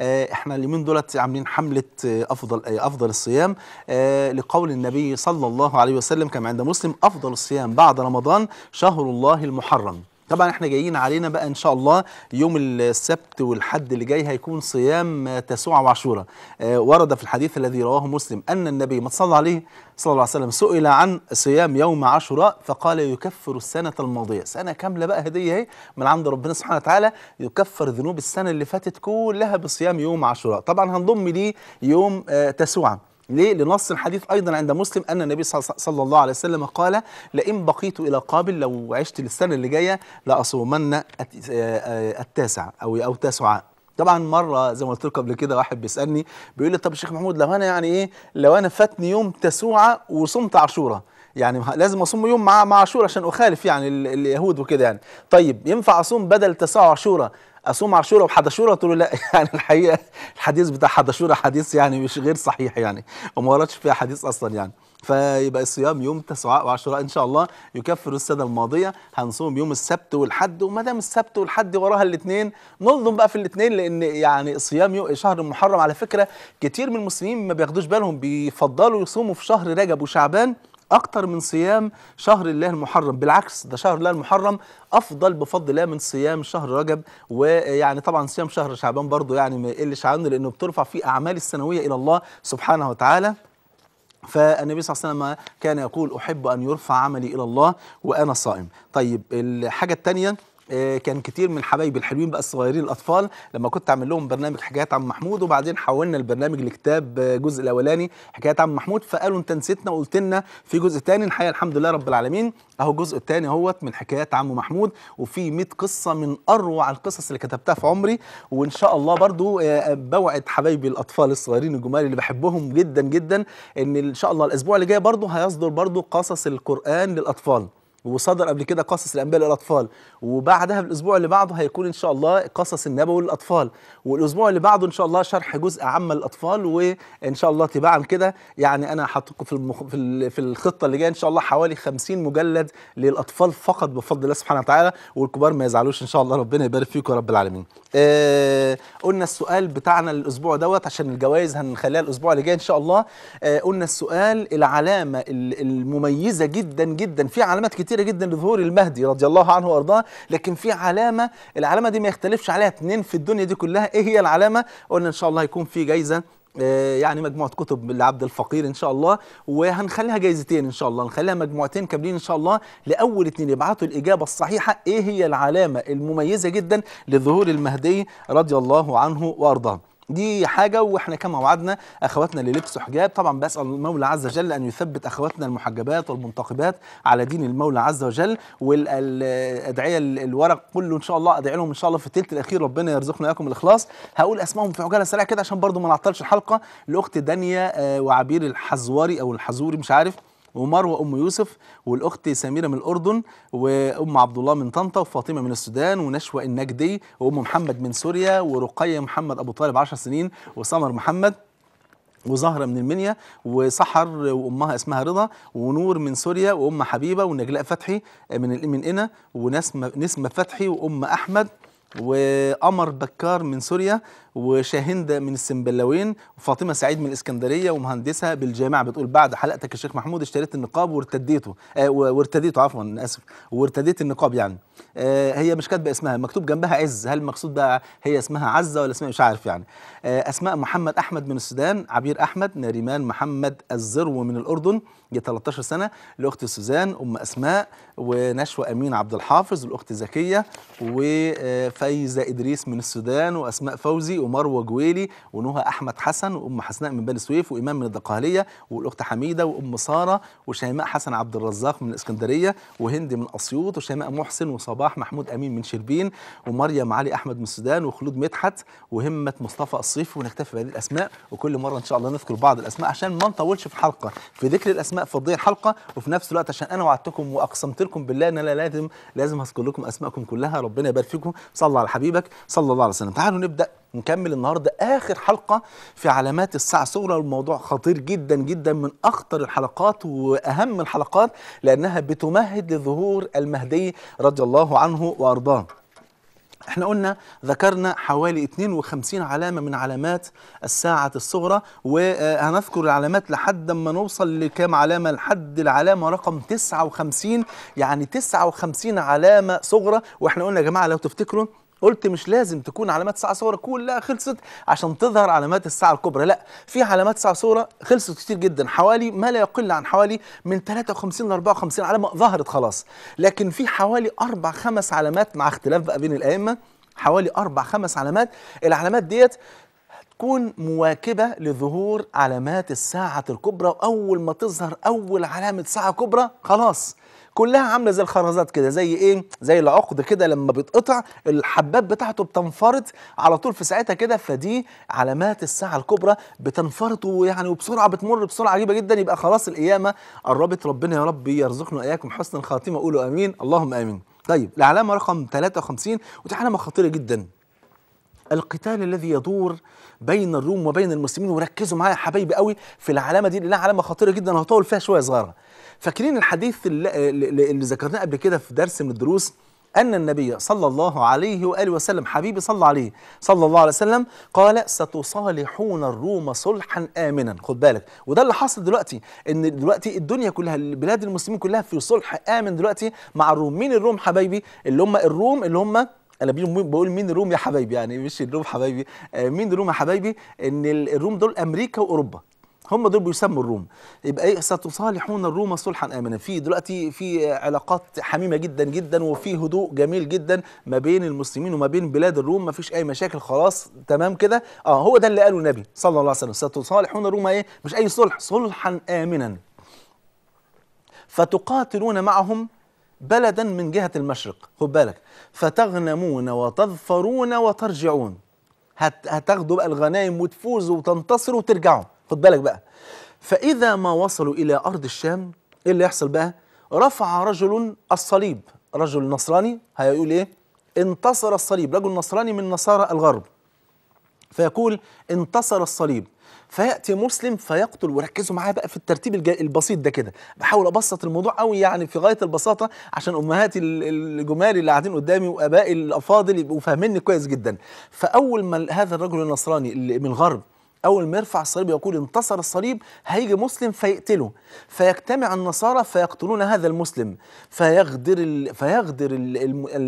آه، احنا اليومين دولت عاملين حمله آه، افضل آه، افضل الصيام لقول النبي صلى الله عليه وسلم كما عند مسلم افضل الصيام بعد رمضان شهر الله المحرم طبعا احنا جايين علينا بقى ان شاء الله يوم السبت والحد اللي جاي هيكون صيام تسوع وعاشوراء آه، ورد في الحديث الذي رواه مسلم ان النبي ما صلى عليه صلى الله عليه وسلم سئل عن صيام يوم عاشوراء فقال يكفر السنه الماضيه سنه كامله بقى هديه اهي من عند ربنا سبحانه وتعالى يكفر ذنوب السنه اللي فاتت كلها بصيام يوم عاشوراء طبعا هنضم ليه يوم آه، تسوعه ليه؟ لنص الحديث أيضا عند مسلم أن النبي صلى الله عليه وسلم قال لئن بقيت إلى قابل لو عشت للسنة اللي جاية لأصومن آه، التاسع أو أو تاسعاء طبعا مره زي ما قلت لكم قبل كده واحد بيسالني بيقول لي طب الشيخ محمود لو انا يعني ايه لو انا فاتني يوم تسوعه وصمت عاشوره يعني لازم اصوم يوم مع مع عشان اخالف يعني اليهود وكده يعني طيب ينفع اصوم بدل تسعة عاشوره اصوم عاشوراء وحداشوره تقول له لا يعني الحقيقه الحديث بتاع حداشوره حديث يعني مش غير صحيح يعني وما وردش فيها حديث اصلا يعني فيبقى الصيام يوم تسعاء وعشراء ان شاء الله يكفر السنه الماضيه هنصوم يوم السبت والحد وما دام السبت والحد وراها الاثنين نظم بقى في الاثنين لان يعني صيام شهر المحرم على فكره كتير من المسلمين ما بياخدوش بالهم بيفضلوا يصوموا في شهر رجب وشعبان اكتر من صيام شهر الله المحرم بالعكس ده شهر الله المحرم افضل بفضل الله من صيام شهر رجب ويعني طبعا صيام شهر شعبان برضو يعني ما يقلش عنه لانه بترفع فيه اعمال السنويه الى الله سبحانه وتعالى فالنبي صلى الله عليه وسلم كان يقول احب ان يرفع عملي الى الله وانا صائم طيب الحاجه الثانيه آه، كان كتير من حبايبي الحلوين بقى الصغيرين الاطفال لما كنت اعمل لهم برنامج حكايات عم محمود وبعدين حولنا البرنامج لكتاب آه، جزء الاولاني حكايات عم محمود فقالوا انت نسيتنا وقلت لنا في جزء تاني الحقيقه الحمد لله رب العالمين اهو الجزء التاني اهوت من حكايات عم محمود وفي 100 قصه من اروع القصص اللي كتبتها في عمري وان شاء الله برضو آه، بوعد حبايبي الاطفال الصغيرين الجمال اللي بحبهم جدا جدا ان ان شاء الله الاسبوع اللي جاي برضو هيصدر برضو قصص القران للاطفال وصدر قبل كده قصص الانبياء للاطفال وبعدها بالاسبوع اللي بعده هيكون ان شاء الله قصص النبوي للاطفال والاسبوع اللي بعده ان شاء الله شرح جزء عام للاطفال وان شاء الله تباعا كده يعني انا حاططكم في المخ... في, في الخطه اللي جايه ان شاء الله حوالي 50 مجلد للاطفال فقط بفضل الله سبحانه وتعالى والكبار ما يزعلوش ان شاء الله ربنا يبارك فيكم يا رب العالمين. آه قلنا السؤال بتاعنا الاسبوع دوت عشان الجوائز هنخليها الاسبوع اللي جاي ان شاء الله آه قلنا السؤال العلامه المميزه جدا جدا في علامات كتير كتيره جدا لظهور المهدي رضي الله عنه وارضاه لكن في علامه العلامه دي ما يختلفش عليها اتنين في الدنيا دي كلها ايه هي العلامه قلنا ان شاء الله هيكون في جايزه آه، يعني مجموعه كتب لعبد الفقير ان شاء الله وهنخليها جايزتين ان شاء الله نخليها مجموعتين كاملين ان شاء الله لاول اتنين يبعتوا الاجابه الصحيحه ايه هي العلامه المميزه جدا لظهور المهدي رضي الله عنه وارضاه دي حاجة واحنا كما وعدنا اخواتنا اللي لبسوا حجاب طبعا بسأل المولى عز وجل ان يثبت اخواتنا المحجبات والمنتقبات على دين المولى عز وجل والادعية الورق كله ان شاء الله ادعي لهم ان شاء الله في الثلث الاخير ربنا يرزقنا اياكم الاخلاص هقول اسمائهم في عجالة سريعة كده عشان برضو ما نعطلش الحلقة لاخت دانية آه، وعبير الحزوري او الحزوري مش عارف ومروه ام يوسف والاخت سميره من الاردن وام عبد الله من طنطا وفاطمه من السودان ونشوى النجدي وام محمد من سوريا ورقيه محمد ابو طالب 10 سنين وسمر محمد وزهره من المنيا وسحر وامها اسمها رضا ونور من سوريا وام حبيبه ونجلاء فتحي من من قنا ونسمه فتحي وام احمد وقمر بكار من سوريا وشاهندة من السنبلاوين وفاطمة سعيد من الإسكندرية ومهندسة بالجامعة بتقول بعد حلقتك الشيخ محمود اشتريت النقاب وارتديته آه وارتديته عفوا آسف وارتديت النقاب يعني آه هي مش كاتبة اسمها مكتوب جنبها عز هل المقصود بقى هي اسمها عزة ولا اسمها إيه؟ مش عارف يعني آه أسماء محمد أحمد من السودان عبير أحمد ناريمان محمد الزرو من الأردن ج 13 سنه الاخت سوزان ام اسماء ونشوى امين عبد الحافظ والاخت زكيه وفايزه ادريس من السودان واسماء فوزي ومروه جويلي ونهى احمد حسن وام حسناء من بني سويف وامام من الدقهليه والاخت حميده وام ساره وشيماء حسن عبد الرزاق من الاسكندريه وهند من اسيوط وشيماء محسن وصباح محمود امين من شربين ومريم علي احمد من السودان وخلود مدحت وهمه مصطفى الصيف ونكتفي بهذه الاسماء وكل مره ان شاء الله نذكر بعض الاسماء عشان ما نطولش في الحلقه في ذكر الاسماء اسماء فضيه الحلقه وفي نفس الوقت عشان انا وعدتكم واقسمت لكم بالله ان انا لازم لازم هذكر لكم اسماءكم كلها ربنا يبارك فيكم صلى على حبيبك صلى الله عليه وسلم تعالوا نبدا نكمل النهارده اخر حلقه في علامات الساعه الصغرى الموضوع خطير جدا جدا من اخطر الحلقات واهم الحلقات لانها بتمهد لظهور المهدي رضي الله عنه وارضاه احنا قلنا ذكرنا حوالي 52 علامة من علامات الساعة الصغرى وهنذكر العلامات لحد ما نوصل لكام علامة لحد العلامة رقم 59 يعني 59 علامة صغرى واحنا قلنا يا جماعة لو تفتكروا قلت مش لازم تكون علامات الساعه صوره كلها خلصت عشان تظهر علامات الساعه الكبرى لا في علامات ساعه صوره خلصت كتير جدا حوالي ما لا يقل عن حوالي من 53 ل 54 علامه ظهرت خلاص لكن في حوالي اربع خمس علامات مع اختلاف بقى بين الائمه حوالي اربع خمس علامات العلامات ديت تكون مواكبه لظهور علامات الساعه الكبرى واول ما تظهر اول علامه ساعه كبرى خلاص كلها عامله زي الخرزات كده زي ايه زي العقد كده لما بيتقطع الحبات بتاعته بتنفرط على طول في ساعتها كده فدي علامات الساعه الكبرى بتنفرط ويعني وبسرعه بتمر بسرعه عجيبه جدا يبقى خلاص القيامه قربت ربنا يا رب يرزقنا اياكم حسن الخاتمه قولوا امين اللهم امين طيب العلامه رقم 53 ودي علامه خطيره جدا القتال الذي يدور بين الروم وبين المسلمين وركزوا معايا يا حبايبي قوي في العلامه دي لانها علامه خطيره جدا هطول فيها شويه صغيره فاكرين الحديث اللي, اللي ذكرناه قبل كده في درس من الدروس أن النبي صلى الله عليه وآله وسلم حبيبي صلى عليه صلى الله عليه وسلم قال ستصالحون الروم صلحا آمنا خد بالك وده اللي حصل دلوقتي إن دلوقتي الدنيا كلها بلاد المسلمين كلها في صلح آمن دلوقتي مع الروم مين الروم حبايبي اللي هم الروم اللي هم انا بقول مين الروم يا حبايبي يعني مش الروم حبايبي آه، مين الروم يا حبايبي ان الروم دول امريكا واوروبا هم دول بيسموا الروم يبقى ايه ستصالحون الروم صلحا امنا في دلوقتي في علاقات حميمه جدا جدا وفي هدوء جميل جدا ما بين المسلمين وما بين بلاد الروم ما فيش اي مشاكل خلاص تمام كده اه هو ده اللي قاله النبي صلى الله عليه وسلم ستصالحون الروم ايه مش اي صلح صلحا امنا فتقاتلون معهم بلدا من جهه المشرق خد بالك فتغنمون وتظفرون وترجعون هتاخدوا بقى الغنايم وتفوزوا وتنتصروا وترجعوا خد بالك بقى فإذا ما وصلوا إلى أرض الشام إيه اللي يحصل بقى رفع رجل الصليب رجل نصراني هيقول إيه انتصر الصليب رجل نصراني من نصارى الغرب فيقول انتصر الصليب فياتي مسلم فيقتل وركزوا معايا بقى في الترتيب البسيط ده كده بحاول ابسط الموضوع قوي يعني في غايه البساطه عشان امهاتي الجمال اللي قاعدين قدامي وابائي الافاضل يبقوا فاهميني كويس جدا فاول ما هذا الرجل النصراني اللي من الغرب أول ما يرفع الصليب يقول انتصر الصليب هيجي مسلم فيقتله فيجتمع النصارى فيقتلون هذا المسلم فيغدر ال... فيغدر ال... ال...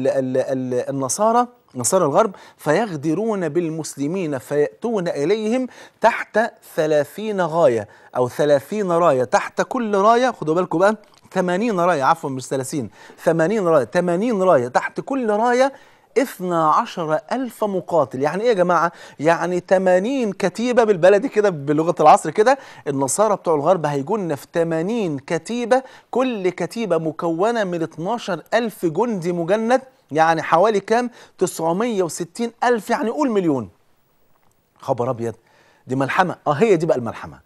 ال... ال... النصارى نصارى الغرب فيغدرون بالمسلمين فيأتون إليهم تحت ثلاثين غاية أو ثلاثين راية تحت كل راية خدوا بالكم بقى 80 راية عفوا مش 30 80 راية 80 راية تحت كل راية 12 ألف مقاتل يعني إيه يا جماعة؟ يعني 80 كتيبة بالبلدي كده بلغة العصر كده النصارى بتوع الغرب هيجون في 80 كتيبة كل كتيبة مكونة من 12 ألف جندي مجند يعني حوالي كام؟ 960 ألف يعني قول مليون خبر أبيض دي ملحمة اه هي دي بقى الملحمة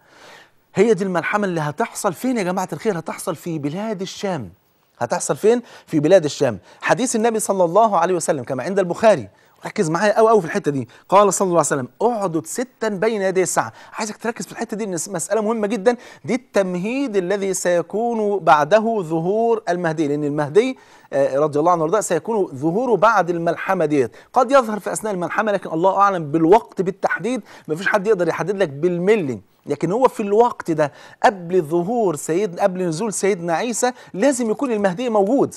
هي دي الملحمة اللي هتحصل فين يا جماعة الخير هتحصل في بلاد الشام هتحصل فين في بلاد الشام حديث النبي صلى الله عليه وسلم كما عند البخاري ركز معايا قوي قوي في الحته دي قال صلى الله عليه وسلم اعدد ستا بين يدي الساعه عايزك تركز في الحته دي ان مساله مهمه جدا دي التمهيد الذي سيكون بعده ظهور المهدي لان المهدي آه، رضي الله عنه وارضاه سيكون ظهوره بعد الملحمه ديت قد يظهر في اثناء الملحمه لكن الله اعلم بالوقت بالتحديد ما فيش حد يقدر يحدد لك بالملي لكن هو في الوقت ده قبل ظهور سيد قبل نزول سيدنا عيسى لازم يكون المهدي موجود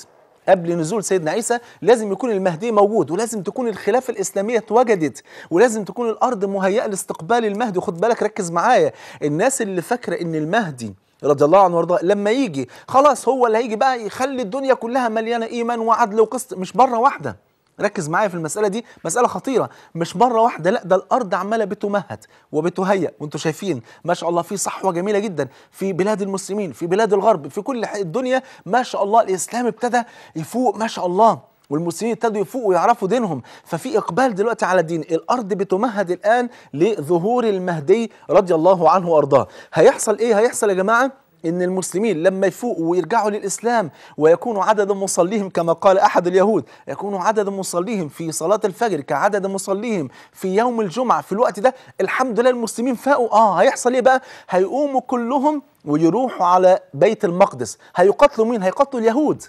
قبل نزول سيدنا عيسى لازم يكون المهدي موجود ولازم تكون الخلافة الإسلامية اتوجدت ولازم تكون الأرض مهيئة لاستقبال المهدي خد بالك ركز معايا الناس اللي فاكرة إن المهدي رضي الله عنه وارضاه لما يجي خلاص هو اللي هيجي بقى يخلي الدنيا كلها مليانة إيمان وعدل وقسط مش بره واحدة ركز معايا في المساله دي مساله خطيره مش مره واحده لا ده الارض عماله بتمهد وبتهيأ وانتم شايفين ما شاء الله في صحوه جميله جدا في بلاد المسلمين في بلاد الغرب في كل الدنيا ما شاء الله الاسلام ابتدى يفوق ما شاء الله والمسلمين ابتدوا يفوقوا ويعرفوا دينهم ففي اقبال دلوقتي على الدين الارض بتمهد الان لظهور المهدي رضي الله عنه وارضاه هيحصل ايه هيحصل يا جماعه إن المسلمين لما يفوقوا ويرجعوا للإسلام ويكون عدد مصليهم كما قال أحد اليهود يكون عدد مصليهم في صلاة الفجر كعدد مصليهم في يوم الجمعة في الوقت ده الحمد لله المسلمين فاقوا آه هيحصل إيه بقى هيقوموا كلهم ويروحوا على بيت المقدس هيقتلوا مين هيقتلوا اليهود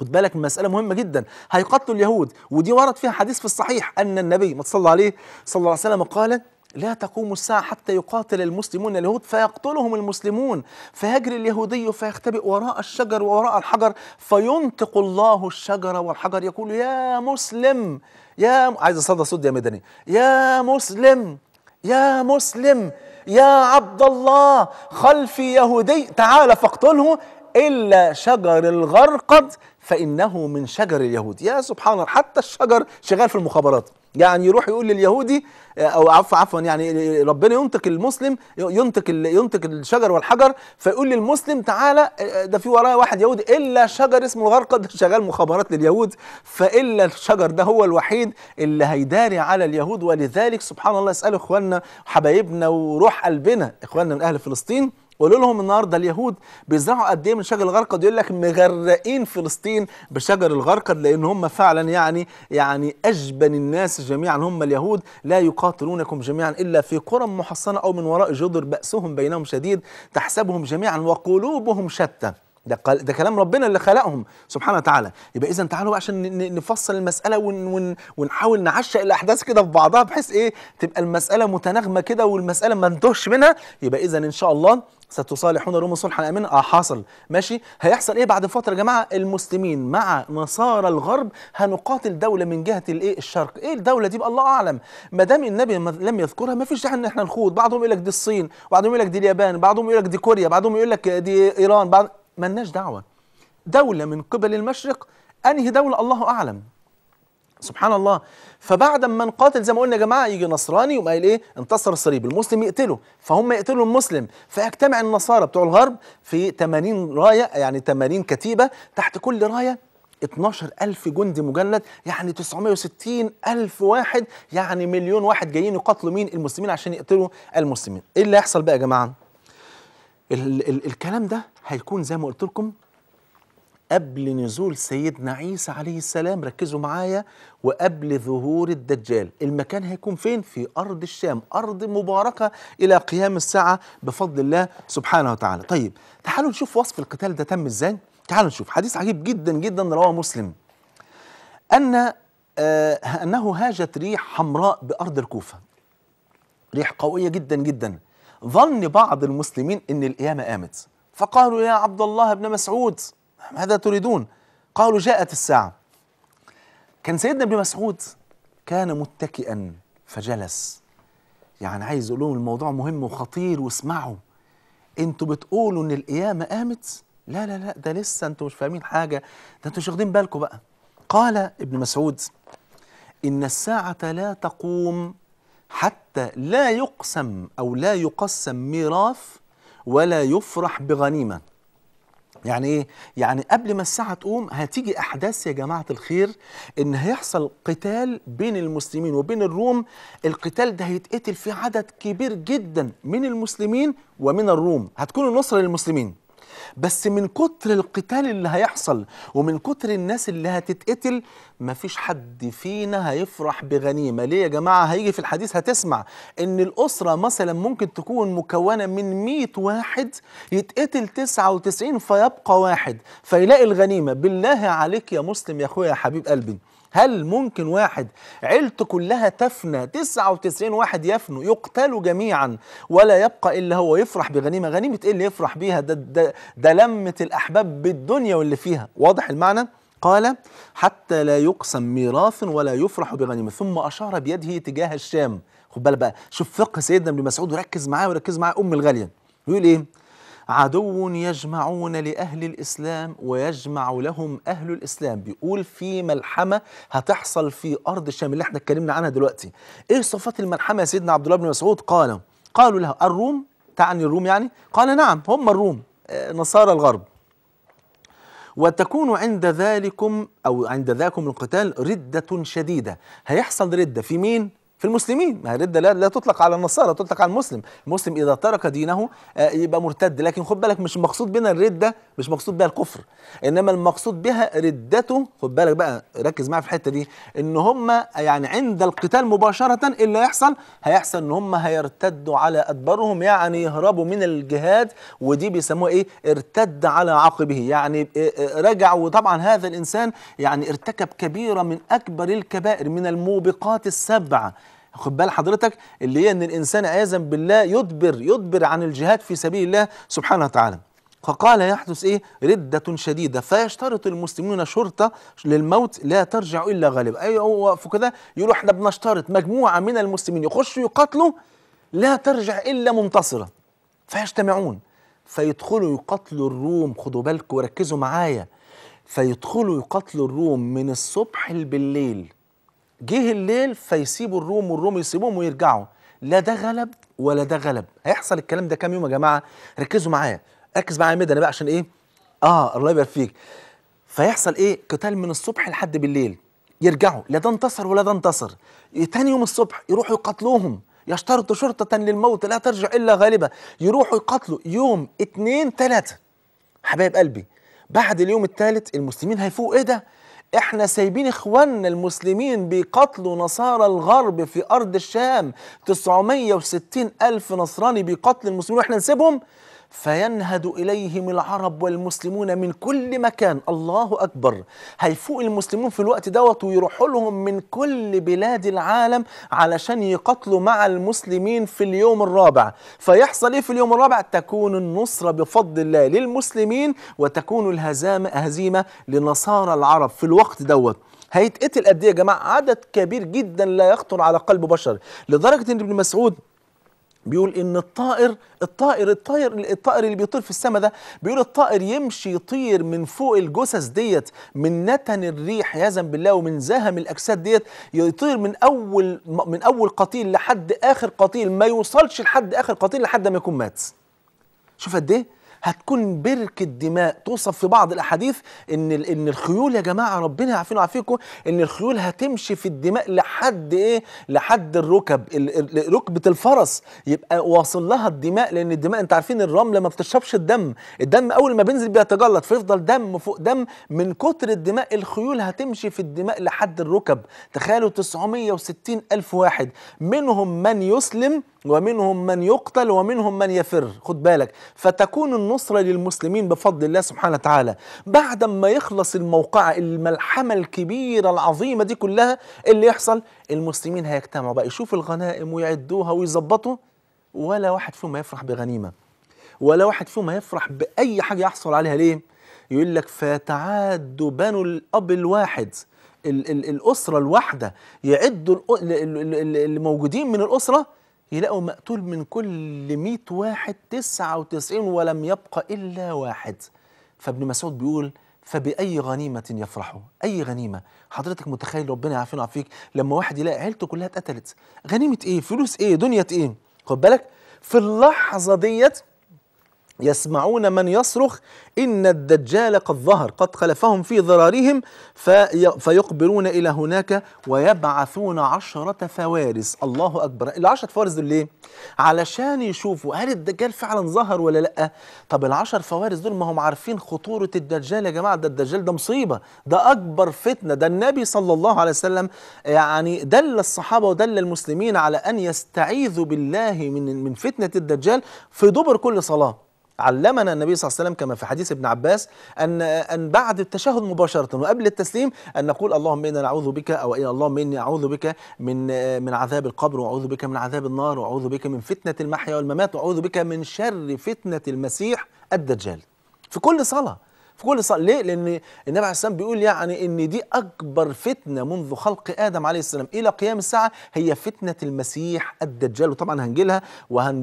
خد بالك مسألة مهمة جدا هيقتلوا اليهود ودي ورد فيها حديث في الصحيح أن النبي صلى الله عليه صلى الله عليه وسلم قال لا تقوم الساعة حتى يقاتل المسلمون اليهود فيقتلهم المسلمون فيجري اليهودي فيختبئ وراء الشجر وراء الحجر فينطق الله الشجر والحجر يقول يا مسلم يا عايز اصدى صوت يا مدني يا مسلم يا مسلم يا عبد الله خلفي يهودي تعال فاقتله إلا شجر الغرقد فإنه من شجر اليهود يا سبحان الله حتى الشجر شغال في المخابرات يعني يروح يقول لليهودي آه، او عفوا عفوا يعني ربنا ينطق المسلم ينطق ينطق الشجر والحجر فيقول للمسلم تعالى آه، آه، ده في ورايا واحد يهودي الا شجر اسمه غرقد شغال مخابرات لليهود فالا الشجر ده هو الوحيد اللي هيداري على اليهود ولذلك سبحان الله اسالوا اخواننا حبايبنا وروح قلبنا اخواننا من اهل فلسطين قولوا لهم النهارده اليهود بيزرعوا قد ايه من شجر الغرقد يقول لك مغرقين فلسطين بشجر الغرقد لان هم فعلا يعني يعني اجبن الناس جميعا هم اليهود لا يقاتلونكم جميعا الا في قرى محصنه او من وراء جدر باسهم بينهم شديد تحسبهم جميعا وقلوبهم شتى ده, ده كلام ربنا اللي خلقهم سبحانه وتعالى يبقى اذا تعالوا بقى عشان نفصل المساله ون ونحاول نعشق الاحداث كده في بعضها بحيث ايه تبقى المساله متناغمه كده والمساله ما نتوهش منها يبقى اذا ان شاء الله ستصالحون روما صلحا امنا اه حاصل ماشي هيحصل ايه بعد فتره يا جماعه المسلمين مع نصارى الغرب هنقاتل دوله من جهه الايه الشرق ايه الدوله دي بقى الله اعلم ما دام النبي لم يذكرها ما فيش داعي ان احنا نخوض بعضهم يقول لك دي الصين بعضهم يقول لك دي اليابان بعضهم يقول لك دي كوريا بعضهم يقول لك دي ايران بعض لناش دعوه دوله من قبل المشرق انهي دوله الله اعلم سبحان الله فبعد ما نقاتل زي ما قلنا يا جماعه يجي نصراني يقوم قايل ايه انتصر الصليب المسلم يقتله فهم يقتلوا المسلم فيجتمع النصارى بتوع الغرب في 80 رايه يعني 80 كتيبه تحت كل رايه 12000 جندي مجند يعني 960 ألف واحد يعني مليون واحد جايين يقاتلوا مين المسلمين عشان يقتلوا المسلمين ايه اللي هيحصل بقى يا جماعه ال ال الكلام ده هيكون زي ما قلت لكم قبل نزول سيدنا عيسى عليه السلام ركزوا معايا وقبل ظهور الدجال المكان هيكون فين في أرض الشام أرض مباركة إلى قيام الساعة بفضل الله سبحانه وتعالى طيب تعالوا نشوف وصف القتال ده تم إزاي تعالوا نشوف حديث عجيب جدا جدا رواه مسلم أن آه أنه هاجت ريح حمراء بأرض الكوفة ريح قوية جدا جدا ظن بعض المسلمين أن القيامة قامت فقالوا يا عبد الله بن مسعود ماذا تريدون قالوا جاءت الساعة كان سيدنا ابن مسعود كان متكئا فجلس يعني عايز يقول لهم الموضوع مهم وخطير واسمعوا انتوا بتقولوا ان القيامة قامت لا لا لا ده لسه انتوا مش فاهمين حاجة ده انتوا مش واخدين بالكم بقى قال ابن مسعود إن الساعة لا تقوم حتى لا يقسم أو لا يقسم ميراث ولا يفرح بغنيمة يعني ايه يعني قبل ما الساعه تقوم هتيجي احداث يا جماعه الخير ان هيحصل قتال بين المسلمين وبين الروم القتال ده هيتقتل فيه عدد كبير جدا من المسلمين ومن الروم هتكون النصره للمسلمين بس من كتر القتال اللي هيحصل ومن كتر الناس اللي هتتقتل مفيش حد فينا هيفرح بغنيمه ليه يا جماعه هيجي في الحديث هتسمع ان الاسره مثلا ممكن تكون مكونه من 100 واحد يتقتل 99 فيبقى واحد فيلاقي الغنيمه بالله عليك يا مسلم يا اخويا يا حبيب قلبي هل ممكن واحد عيلته كلها تفنى 99 واحد يفنوا يقتلوا جميعا ولا يبقى الا هو يفرح بغنيمه غنيمه ايه اللي يفرح بيها ده, ده, ده لمه الاحباب بالدنيا واللي فيها واضح المعنى قال حتى لا يقسم ميراث ولا يفرح بغنيمه ثم اشار بيده تجاه الشام خد بالك بقى شوف فقه سيدنا ابن مسعود وركز معاه وركز معاه ام الغاليه يقول ايه عدو يجمعون لأهل الإسلام ويجمع لهم أهل الإسلام بيقول في ملحمة هتحصل في أرض الشام اللي احنا اتكلمنا عنها دلوقتي إيه صفات الملحمة يا سيدنا عبد الله بن مسعود قال قالوا له الروم تعني الروم يعني قال نعم هم الروم آه، نصارى الغرب وتكون عند ذلكم أو عند ذاكم القتال ردة شديدة هيحصل ردة في مين؟ في المسلمين ما الردة لا, لا تطلق على النصارى تطلق على المسلم المسلم إذا ترك دينه آه، يبقى مرتد لكن خد بالك مش مقصود بنا الردة مش مقصود بها الكفر إنما المقصود بها ردته خد بالك بقى ركز معايا في الحتة دي إن هم يعني عند القتال مباشرة اللي هيحصل هيحصل إن هم هيرتدوا على أدبارهم يعني يهربوا من الجهاد ودي بيسموها إيه ارتد على عقبه يعني آه، آه، رجع وطبعا هذا الإنسان يعني ارتكب كبيرة من أكبر الكبائر من الموبقات السبعة خد بال حضرتك اللي هي ان الانسان عياذا بالله يدبر يدبر عن الجهاد في سبيل الله سبحانه وتعالى فقال يحدث ايه ردة شديدة فيشترط المسلمون شرطة للموت لا ترجع الا غالب اي هو كده يقولوا احنا بنشترط مجموعة من المسلمين يخشوا يقاتلوا لا ترجع الا منتصرة فيجتمعون فيدخلوا يقاتلوا الروم خدوا بالكم وركزوا معايا فيدخلوا يقاتلوا الروم من الصبح بالليل جه الليل فيسيبوا الروم والروم يسيبوهم ويرجعوا لا ده غلب ولا ده غلب هيحصل الكلام ده كام يوم يا جماعه ركزوا معايا ركز معايا ميدان بقى عشان ايه اه الله يبارك فيك فيحصل ايه قتال من الصبح لحد بالليل يرجعوا لا ده انتصر ولا ده انتصر تاني يوم الصبح يروحوا يقاتلوهم يشترط شرطة للموت لا ترجع إلا غالبة يروحوا يقاتلوا يوم اتنين تلاتة حبايب قلبي بعد اليوم الثالث المسلمين هيفوقوا ايه ده احنا سايبين اخواننا المسلمين بيقتلوا نصارى الغرب في ارض الشام 960 الف نصراني بيقتل المسلمين واحنا نسيبهم فينهد إليهم العرب والمسلمون من كل مكان الله أكبر هيفوق المسلمون في الوقت دوت ويروحوا لهم من كل بلاد العالم علشان يقاتلوا مع المسلمين في اليوم الرابع فيحصل إيه في اليوم الرابع تكون النصرة بفضل الله للمسلمين وتكون الهزامة هزيمة لنصارى العرب في الوقت دوت هيتقتل قد ايه يا جماعه عدد كبير جدا لا يخطر على قلب بشر لدرجه ان ابن مسعود بيقول ان الطائر الطائر الطائر الطائر اللي بيطير في السماء ده بيقول الطائر يمشي يطير من فوق الجثث ديت من نتن الريح عياذا بالله ومن زهم الاجساد ديت يطير من اول من اول قتيل لحد اخر قتيل ما يوصلش لحد اخر قتيل لحد ما يكون مات شوف قد ايه هتكون بركه دماء توصف في بعض الاحاديث ان ان الخيول يا جماعه ربنا يعافينا ويعافيكم ان الخيول هتمشي في الدماء لحد ايه لحد الركب ركبه الفرس يبقى واصل لها الدماء لان الدماء انت عارفين الرمله ما بتشربش الدم الدم اول ما بينزل بيتجلط فيفضل دم فوق دم من كتر الدماء الخيول هتمشي في الدماء لحد الركب تخيلوا 960 الف واحد منهم من يسلم ومنهم من يقتل ومنهم من يفر خد بالك فتكون النص النصرة للمسلمين بفضل الله سبحانه وتعالى بعد ما يخلص الموقعة الملحمة الكبيرة العظيمة دي كلها اللي يحصل المسلمين هيجتمعوا بقى يشوفوا الغنائم ويعدوها ويظبطوا ولا واحد فيهم هيفرح بغنيمة ولا واحد فيهم هيفرح بأي حاجة يحصل عليها ليه يقول لك فتعاد بنو الأب الواحد الأسرة الواحدة يعدوا اللي موجودين من الأسرة يلاقوا مقتول من كل 100 واحد 99 ولم يبقى إلا واحد فابن مسعود بيقول فبأي غنيمة يفرحوا أي غنيمة حضرتك متخيل ربنا يعافينا ويعافيك لما واحد يلاقي عيلته كلها اتقتلت غنيمة إيه فلوس إيه دنيا إيه خد بالك في اللحظة ديت يسمعون من يصرخ إن الدجال قد ظهر قد خلفهم في ضرارهم في فيقبلون إلى هناك ويبعثون عشرة فوارس الله أكبر العشرة فوارس دول ليه؟ علشان يشوفوا هل الدجال فعلا ظهر ولا لأ؟ طب العشر فوارس دول ما هم عارفين خطورة الدجال يا جماعة ده الدجال ده مصيبة ده أكبر فتنة ده النبي صلى الله عليه وسلم يعني دل الصحابة ودل المسلمين على أن يستعيذوا بالله من من فتنة الدجال في دبر كل صلاة علمنا النبي صلى الله عليه وسلم كما في حديث ابن عباس أن أن بعد التشهد مباشرة وقبل التسليم أن نقول اللهم إنا نعوذ بك أو إن اللهم إني أعوذ بك من من عذاب القبر وأعوذ بك من عذاب النار وأعوذ بك من فتنة المحيا والممات وأعوذ بك من شر فتنة المسيح الدجال في كل صلاة في كل صلاة ليه؟ لأن النبي عليه الصلاة والسلام بيقول يعني إن دي أكبر فتنة منذ خلق آدم عليه السلام إلى قيام الساعة هي فتنة المسيح الدجال وطبعا هنجي لها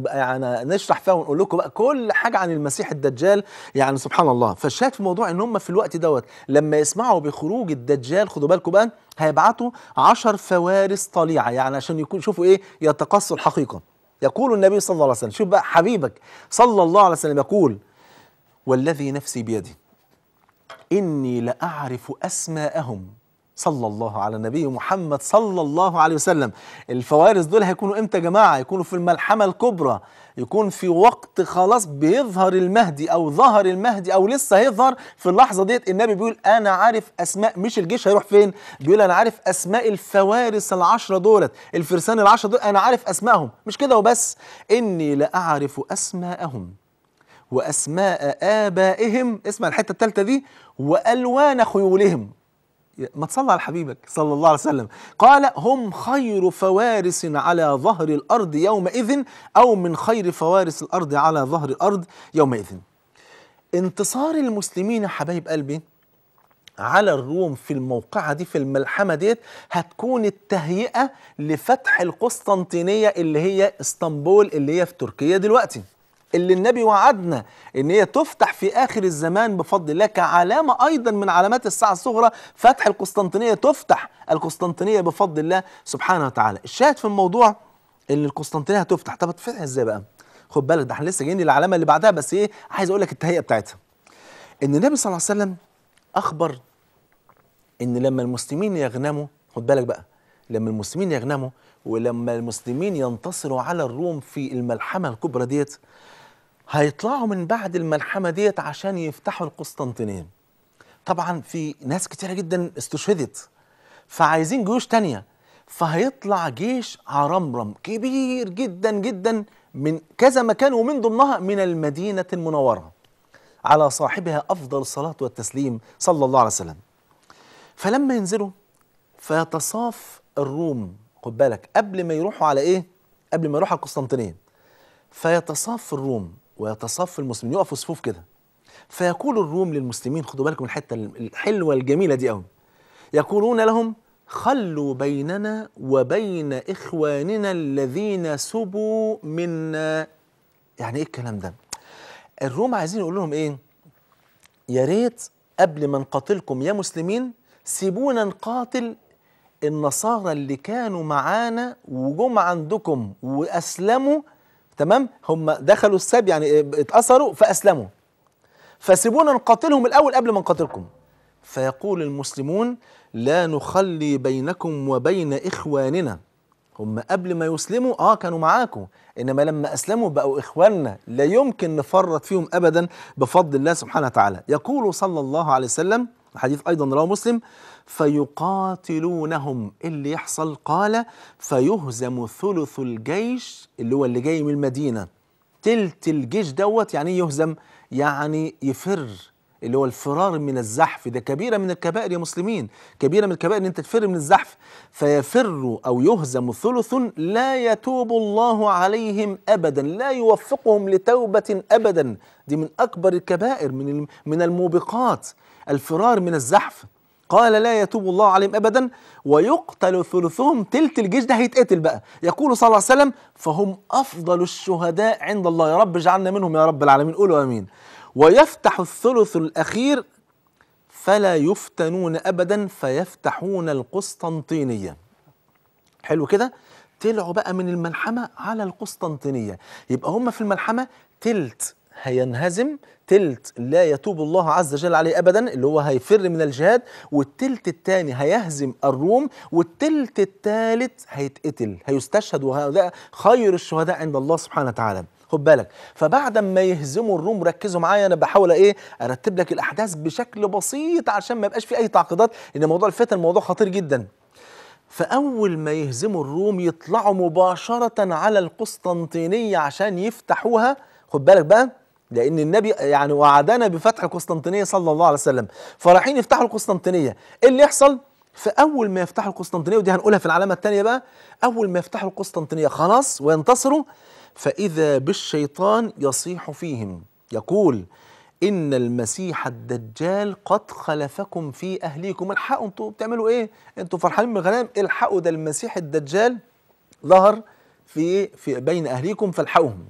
يعني نشرح فيها ونقول لكم بقى كل حاجة عن المسيح الدجال يعني سبحان الله فالشاهد في الموضوع إن هم في الوقت دوت لما يسمعوا بخروج الدجال خدوا بالكم بقى هيبعتوا عشر فوارس طليعة يعني عشان يكون شوفوا إيه يتقصوا الحقيقة يقول النبي صلى الله عليه وسلم شوف بقى حبيبك صلى الله عليه وسلم يقول والذي نفسي بيده إني لأعرف أسماءهم صلى الله على النبي محمد صلى الله عليه وسلم الفوارس دول هيكونوا امتى يا جماعه يكونوا في الملحمه الكبرى يكون في وقت خلاص بيظهر المهدي او ظهر المهدي او لسه هيظهر في اللحظه ديت النبي بيقول انا عارف اسماء مش الجيش هيروح فين بيقول انا عارف اسماء الفوارس العشره دولت الفرسان العشره دول انا عارف اسمائهم مش كده وبس اني لاعرف اسماءهم وأسماء آبائهم اسمع الحتة الثالثة دي وألوان خيولهم ما تصلى على حبيبك صلى الله عليه وسلم قال هم خير فوارس على ظهر الأرض يومئذ أو من خير فوارس الأرض على ظهر الأرض يومئذ انتصار المسلمين حبايب قلبي على الروم في الموقعة دي في الملحمة ديت هتكون التهيئة لفتح القسطنطينية اللي هي اسطنبول اللي هي في تركيا دلوقتي اللي النبي وعدنا ان هي تفتح في اخر الزمان بفضل الله كعلامه ايضا من علامات الساعه الصغرى فتح القسطنطينيه تفتح القسطنطينيه بفضل الله سبحانه وتعالى الشاهد في الموضوع ان القسطنطينيه هتفتح طب هتفتح ازاي بقى خد بالك ده احنا لسه جايين للعلامه اللي بعدها بس ايه عايز اقول لك التهيئه بتاعتها ان النبي صلى الله عليه وسلم اخبر ان لما المسلمين يغنموا خد بالك بقى لما المسلمين يغنموا ولما المسلمين ينتصروا على الروم في الملحمه الكبرى ديت هيطلعوا من بعد الملحمه ديت عشان يفتحوا القسطنطينيه طبعا في ناس كتيره جدا استشهدت فعايزين جيوش تانية فهيطلع جيش عرمرم كبير جدا جدا من كذا مكان ومن ضمنها من المدينة المنورة على صاحبها أفضل الصلاة والتسليم صلى الله عليه وسلم فلما ينزلوا فيتصاف الروم خد بالك قبل ما يروحوا على إيه؟ قبل ما يروحوا على القسطنطينية فيتصاف الروم ويتصف المسلمين يقفوا صفوف كده فيقول الروم للمسلمين خدوا بالكم الحته الحلوه الجميله دي قوي يقولون لهم خلوا بيننا وبين اخواننا الذين سبوا منا يعني ايه الكلام ده الروم عايزين يقول لهم ايه يا ريت قبل ما نقاتلكم يا مسلمين سيبونا نقاتل النصارى اللي كانوا معانا وجم عندكم واسلموا تمام هم دخلوا السب يعني اتأثروا فأسلموا فسيبونا نقاتلهم الأول قبل ما نقاتلكم فيقول المسلمون لا نخلي بينكم وبين إخواننا هم قبل ما يسلموا اه كانوا معاكم انما لما اسلموا بقوا اخواننا لا يمكن نفرط فيهم ابدا بفضل الله سبحانه وتعالى يقول صلى الله عليه وسلم الحديث أيضا رواه مسلم فيقاتلونهم اللي يحصل قال فيهزم ثلث الجيش اللي هو اللي جاي من المدينة تلت الجيش دوت يعني يهزم يعني يفر اللي هو الفرار من الزحف ده كبيرة من الكبائر يا مسلمين كبيرة من الكبائر ان انت تفر من الزحف فيفر او يهزم ثلث لا يتوب الله عليهم ابدا لا يوفقهم لتوبة ابدا دي من اكبر الكبائر من من الموبقات الفرار من الزحف قال لا يتوب الله عليهم ابدا ويقتل ثلثهم تلت الجيش ده هيتقتل بقى يقول صلى الله عليه وسلم فهم افضل الشهداء عند الله يا رب اجعلنا منهم يا رب العالمين قولوا امين ويفتح الثلث الاخير فلا يفتنون ابدا فيفتحون القسطنطينيه حلو كده طلعوا بقى من الملحمه على القسطنطينيه يبقى هم في الملحمه تلت هينهزم تلت لا يتوب الله عز وجل عليه ابدا اللي هو هيفر من الجهاد والتلت الثاني هيهزم الروم والتلت الثالث هيتقتل هيستشهد وهذا خير الشهداء عند الله سبحانه وتعالى خد بالك فبعد ما يهزموا الروم ركزوا معايا انا بحاول ايه ارتب لك الاحداث بشكل بسيط عشان ما يبقاش في اي تعقيدات ان موضوع الفتن موضوع خطير جدا فأول ما يهزموا الروم يطلعوا مباشرة على القسطنطينية عشان يفتحوها خد بالك بقى لأن النبي يعني وعدنا بفتح القسطنطينية صلى الله عليه وسلم فرايحين يفتحوا القسطنطينية إيه اللي يحصل؟ فأول ما يفتحوا القسطنطينية ودي هنقولها في العلامة الثانية بقى أول ما يفتحوا القسطنطينية خلاص وينتصروا فإذا بالشيطان يصيح فيهم يقول إن المسيح الدجال قد خلفكم في أهليكم الحقوا أنتوا بتعملوا إيه؟ أنتوا فرحانين بالغنائم الحقوا ده المسيح الدجال ظهر في في بين أهليكم فالحقوهم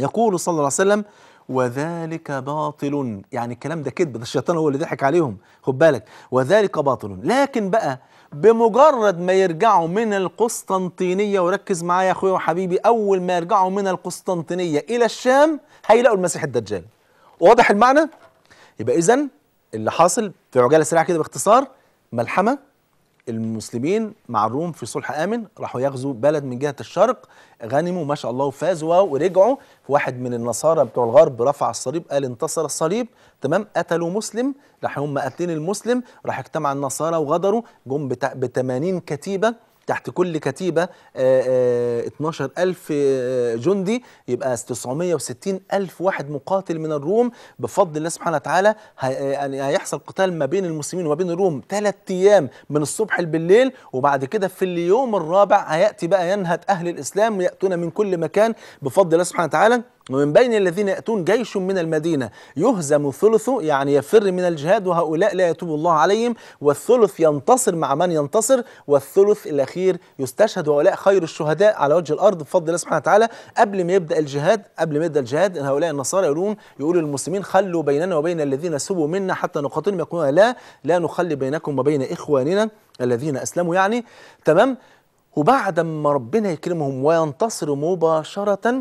يقول صلى الله عليه وسلم وذلك باطل يعني الكلام ده كذب ده الشيطان هو اللي ضحك عليهم خد بالك وذلك باطل لكن بقى بمجرد ما يرجعوا من القسطنطينية وركز معايا يا اخويا وحبيبي اول ما يرجعوا من القسطنطينية الى الشام هيلاقوا المسيح الدجال واضح المعنى يبقى اذا اللي حاصل في عجالة سريعة كده باختصار ملحمة المسلمين مع الروم في صلح امن راحوا يغزوا بلد من جهه الشرق غنموا ما شاء الله وفازوا ورجعوا واحد من النصارى بتوع الغرب رفع الصليب قال انتصر الصليب تمام قتلوا مسلم راح هم قاتلين المسلم راح اجتمع النصارى وغدروا جم بتمانين كتيبه تحت كل كتيبة 12000 آه، آه، آه، جندي يبقى 960 ألف واحد مقاتل من الروم بفضل الله سبحانه وتعالى يعني هيحصل قتال ما بين المسلمين وما بين الروم ثلاث أيام من الصبح بالليل وبعد كده في اليوم الرابع هيأتي بقى ينهت أهل الإسلام يأتون من كل مكان بفضل الله سبحانه وتعالى ومن بين الذين يأتون جيش من المدينة يهزم ثلثه يعني يفر من الجهاد وهؤلاء لا يتوب الله عليهم والثلث ينتصر مع من ينتصر والثلث الأخير يستشهد وهؤلاء خير الشهداء على وجه الأرض بفضل الله سبحانه وتعالى قبل ما يبدأ الجهاد قبل ما يبدأ الجهاد إن هؤلاء النصارى يقولون يقول للمسلمين خلوا بيننا وبين الذين سبوا منا حتى نقاتلهم يقولون لا لا نخلي بينكم وبين إخواننا الذين أسلموا يعني تمام وبعد ما ربنا يكرمهم وينتصروا مباشرة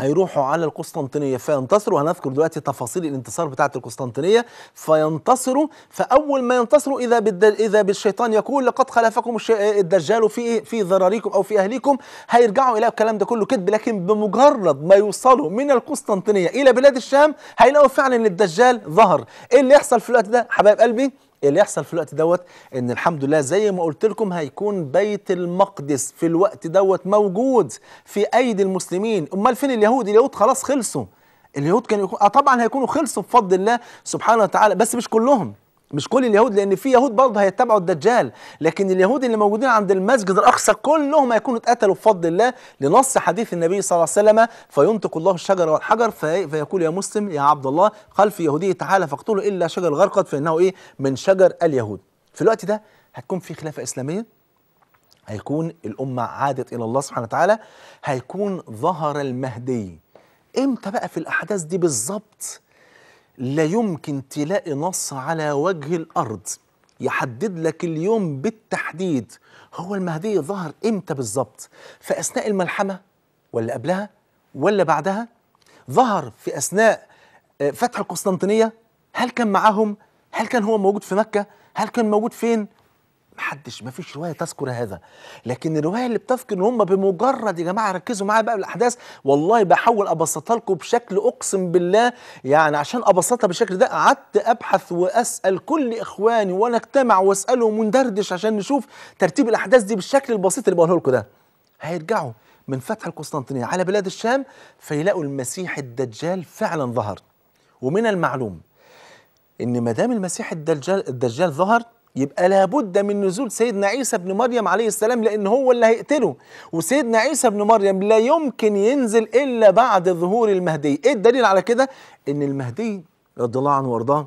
هيروحوا على القسطنطينيه فينتصروا هنذكر دلوقتي تفاصيل الانتصار بتاعه القسطنطينيه فينتصروا فاول ما ينتصروا اذا بالدل... اذا بالشيطان يقول لقد خلفكم الدجال في إيه، في ذراريكم او في اهليكم هيرجعوا الى الكلام ده كله كذب لكن بمجرد ما يوصلوا من القسطنطينيه الى بلاد الشام هيلاقوا فعلا ان الدجال ظهر ايه اللي يحصل في الوقت ده حبايب قلبي اللي يحصل في الوقت دوت ان الحمد لله زي ما قلت لكم هيكون بيت المقدس في الوقت دوت موجود في ايدي المسلمين امال فين اليهود اليهود خلاص خلصوا اليهود كانوا يكون... آه طبعا هيكونوا خلصوا بفضل الله سبحانه وتعالى بس مش كلهم مش كل اليهود لان في يهود برضه هيتبعوا الدجال لكن اليهود اللي موجودين عند المسجد الاقصى كلهم هيكونوا اتقتلوا بفضل الله لنص حديث النبي صلى الله عليه وسلم فينطق الله الشجر والحجر في فيقول يا مسلم يا عبد الله خلف يهودي تعالى فاقتله الا شجر غرقد فانه ايه من شجر اليهود في الوقت ده هتكون في خلافه اسلاميه هيكون الأمة عادت إلى الله سبحانه وتعالى هيكون ظهر المهدي إمتى بقى في الأحداث دي بالظبط لا يمكن تلاقي نص على وجه الارض يحدد لك اليوم بالتحديد هو المهدي ظهر امتى بالظبط في اثناء الملحمه ولا قبلها ولا بعدها ظهر في اثناء آه، فتح القسطنطينيه هل كان معاهم هل كان هو موجود في مكه هل كان موجود فين محدش ما فيش روايه تذكر هذا لكن الروايه اللي بتذكر ان هم بمجرد يا جماعه ركزوا معايا بقى بالاحداث والله بحاول ابسطها لكم بشكل اقسم بالله يعني عشان ابسطها بالشكل ده قعدت ابحث واسال كل اخواني ونجتمع واسالهم وندردش عشان نشوف ترتيب الاحداث دي بالشكل البسيط اللي بقوله لكم ده هيرجعوا من فتح القسطنطينيه على بلاد الشام فيلاقوا المسيح الدجال فعلا ظهر ومن المعلوم ان ما دام المسيح الدجال الدجال ظهر يبقى لابد من نزول سيدنا عيسى بن مريم عليه السلام لان هو اللي هيقتله وسيدنا عيسى بن مريم لا يمكن ينزل الا بعد ظهور المهدي ايه الدليل على كده ان المهدي رضي الله عنه وارضاه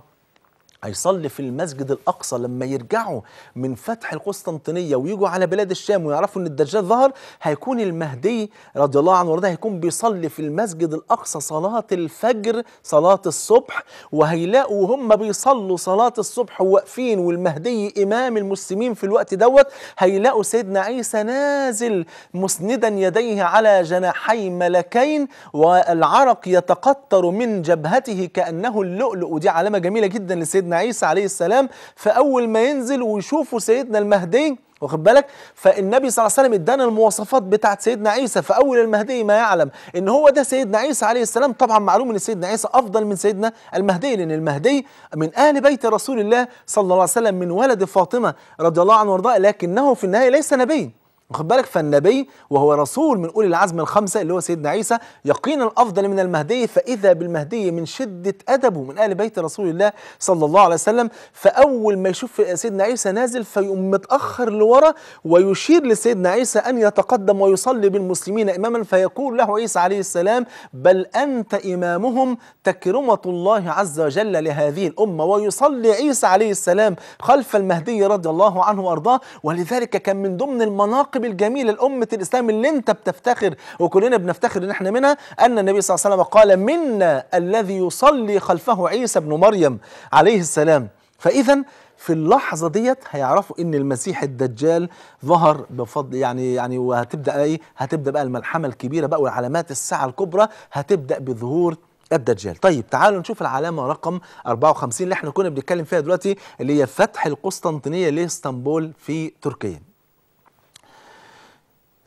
هيصلي في المسجد الأقصى لما يرجعوا من فتح القسطنطينية ويجوا على بلاد الشام ويعرفوا أن الدجال ظهر هيكون المهدي رضي الله عنه وارضاه هيكون بيصلي في المسجد الأقصى صلاة الفجر صلاة الصبح وهيلاقوا وهم بيصلوا صلاة الصبح واقفين والمهدي إمام المسلمين في الوقت دوت هيلاقوا سيدنا عيسى نازل مسندا يديه على جناحي ملكين والعرق يتقطر من جبهته كأنه اللؤلؤ ودي علامة جميلة جدا لسيدنا سيدنا عيسى عليه السلام فاول ما ينزل ويشوفوا سيدنا المهدي واخد بالك فالنبي صلى الله عليه وسلم ادانا المواصفات بتاعت سيدنا عيسى فاول المهدي ما يعلم ان هو ده سيدنا عيسى عليه السلام طبعا معلوم ان سيدنا عيسى افضل من سيدنا المهدي لان المهدي من اهل بيت رسول الله صلى الله عليه وسلم من ولد فاطمه رضي الله عنه وارضاه لكنه في النهايه ليس نبي واخد بالك فالنبي وهو رسول من اولي العزم الخمسه اللي هو سيدنا عيسى يقينا افضل من المهدي فاذا بالمهدي من شده ادبه من ال بيت رسول الله صلى الله عليه وسلم فاول ما يشوف سيدنا عيسى نازل فيقوم متاخر لورا ويشير لسيدنا عيسى ان يتقدم ويصلي بالمسلمين اماما فيقول له عيسى عليه السلام بل انت امامهم تكرمه الله عز وجل لهذه الامه ويصلي عيسى عليه السلام خلف المهدي رضي الله عنه وارضاه ولذلك كان من ضمن المناقب النبي الجميل الأمة الإسلام اللي أنت بتفتخر وكلنا بنفتخر إن إحنا منها أن النبي صلى الله عليه وسلم قال منا الذي يصلي خلفه عيسى بن مريم عليه السلام فإذا في اللحظة ديت هيعرفوا ان المسيح الدجال ظهر بفضل يعني يعني وهتبدا ايه هتبدا بقى الملحمة الكبيرة بقى والعلامات الساعة الكبرى هتبدا بظهور الدجال طيب تعالوا نشوف العلامة رقم 54 اللي احنا كنا بنتكلم فيها دلوقتي اللي هي فتح القسطنطينية لاسطنبول في تركيا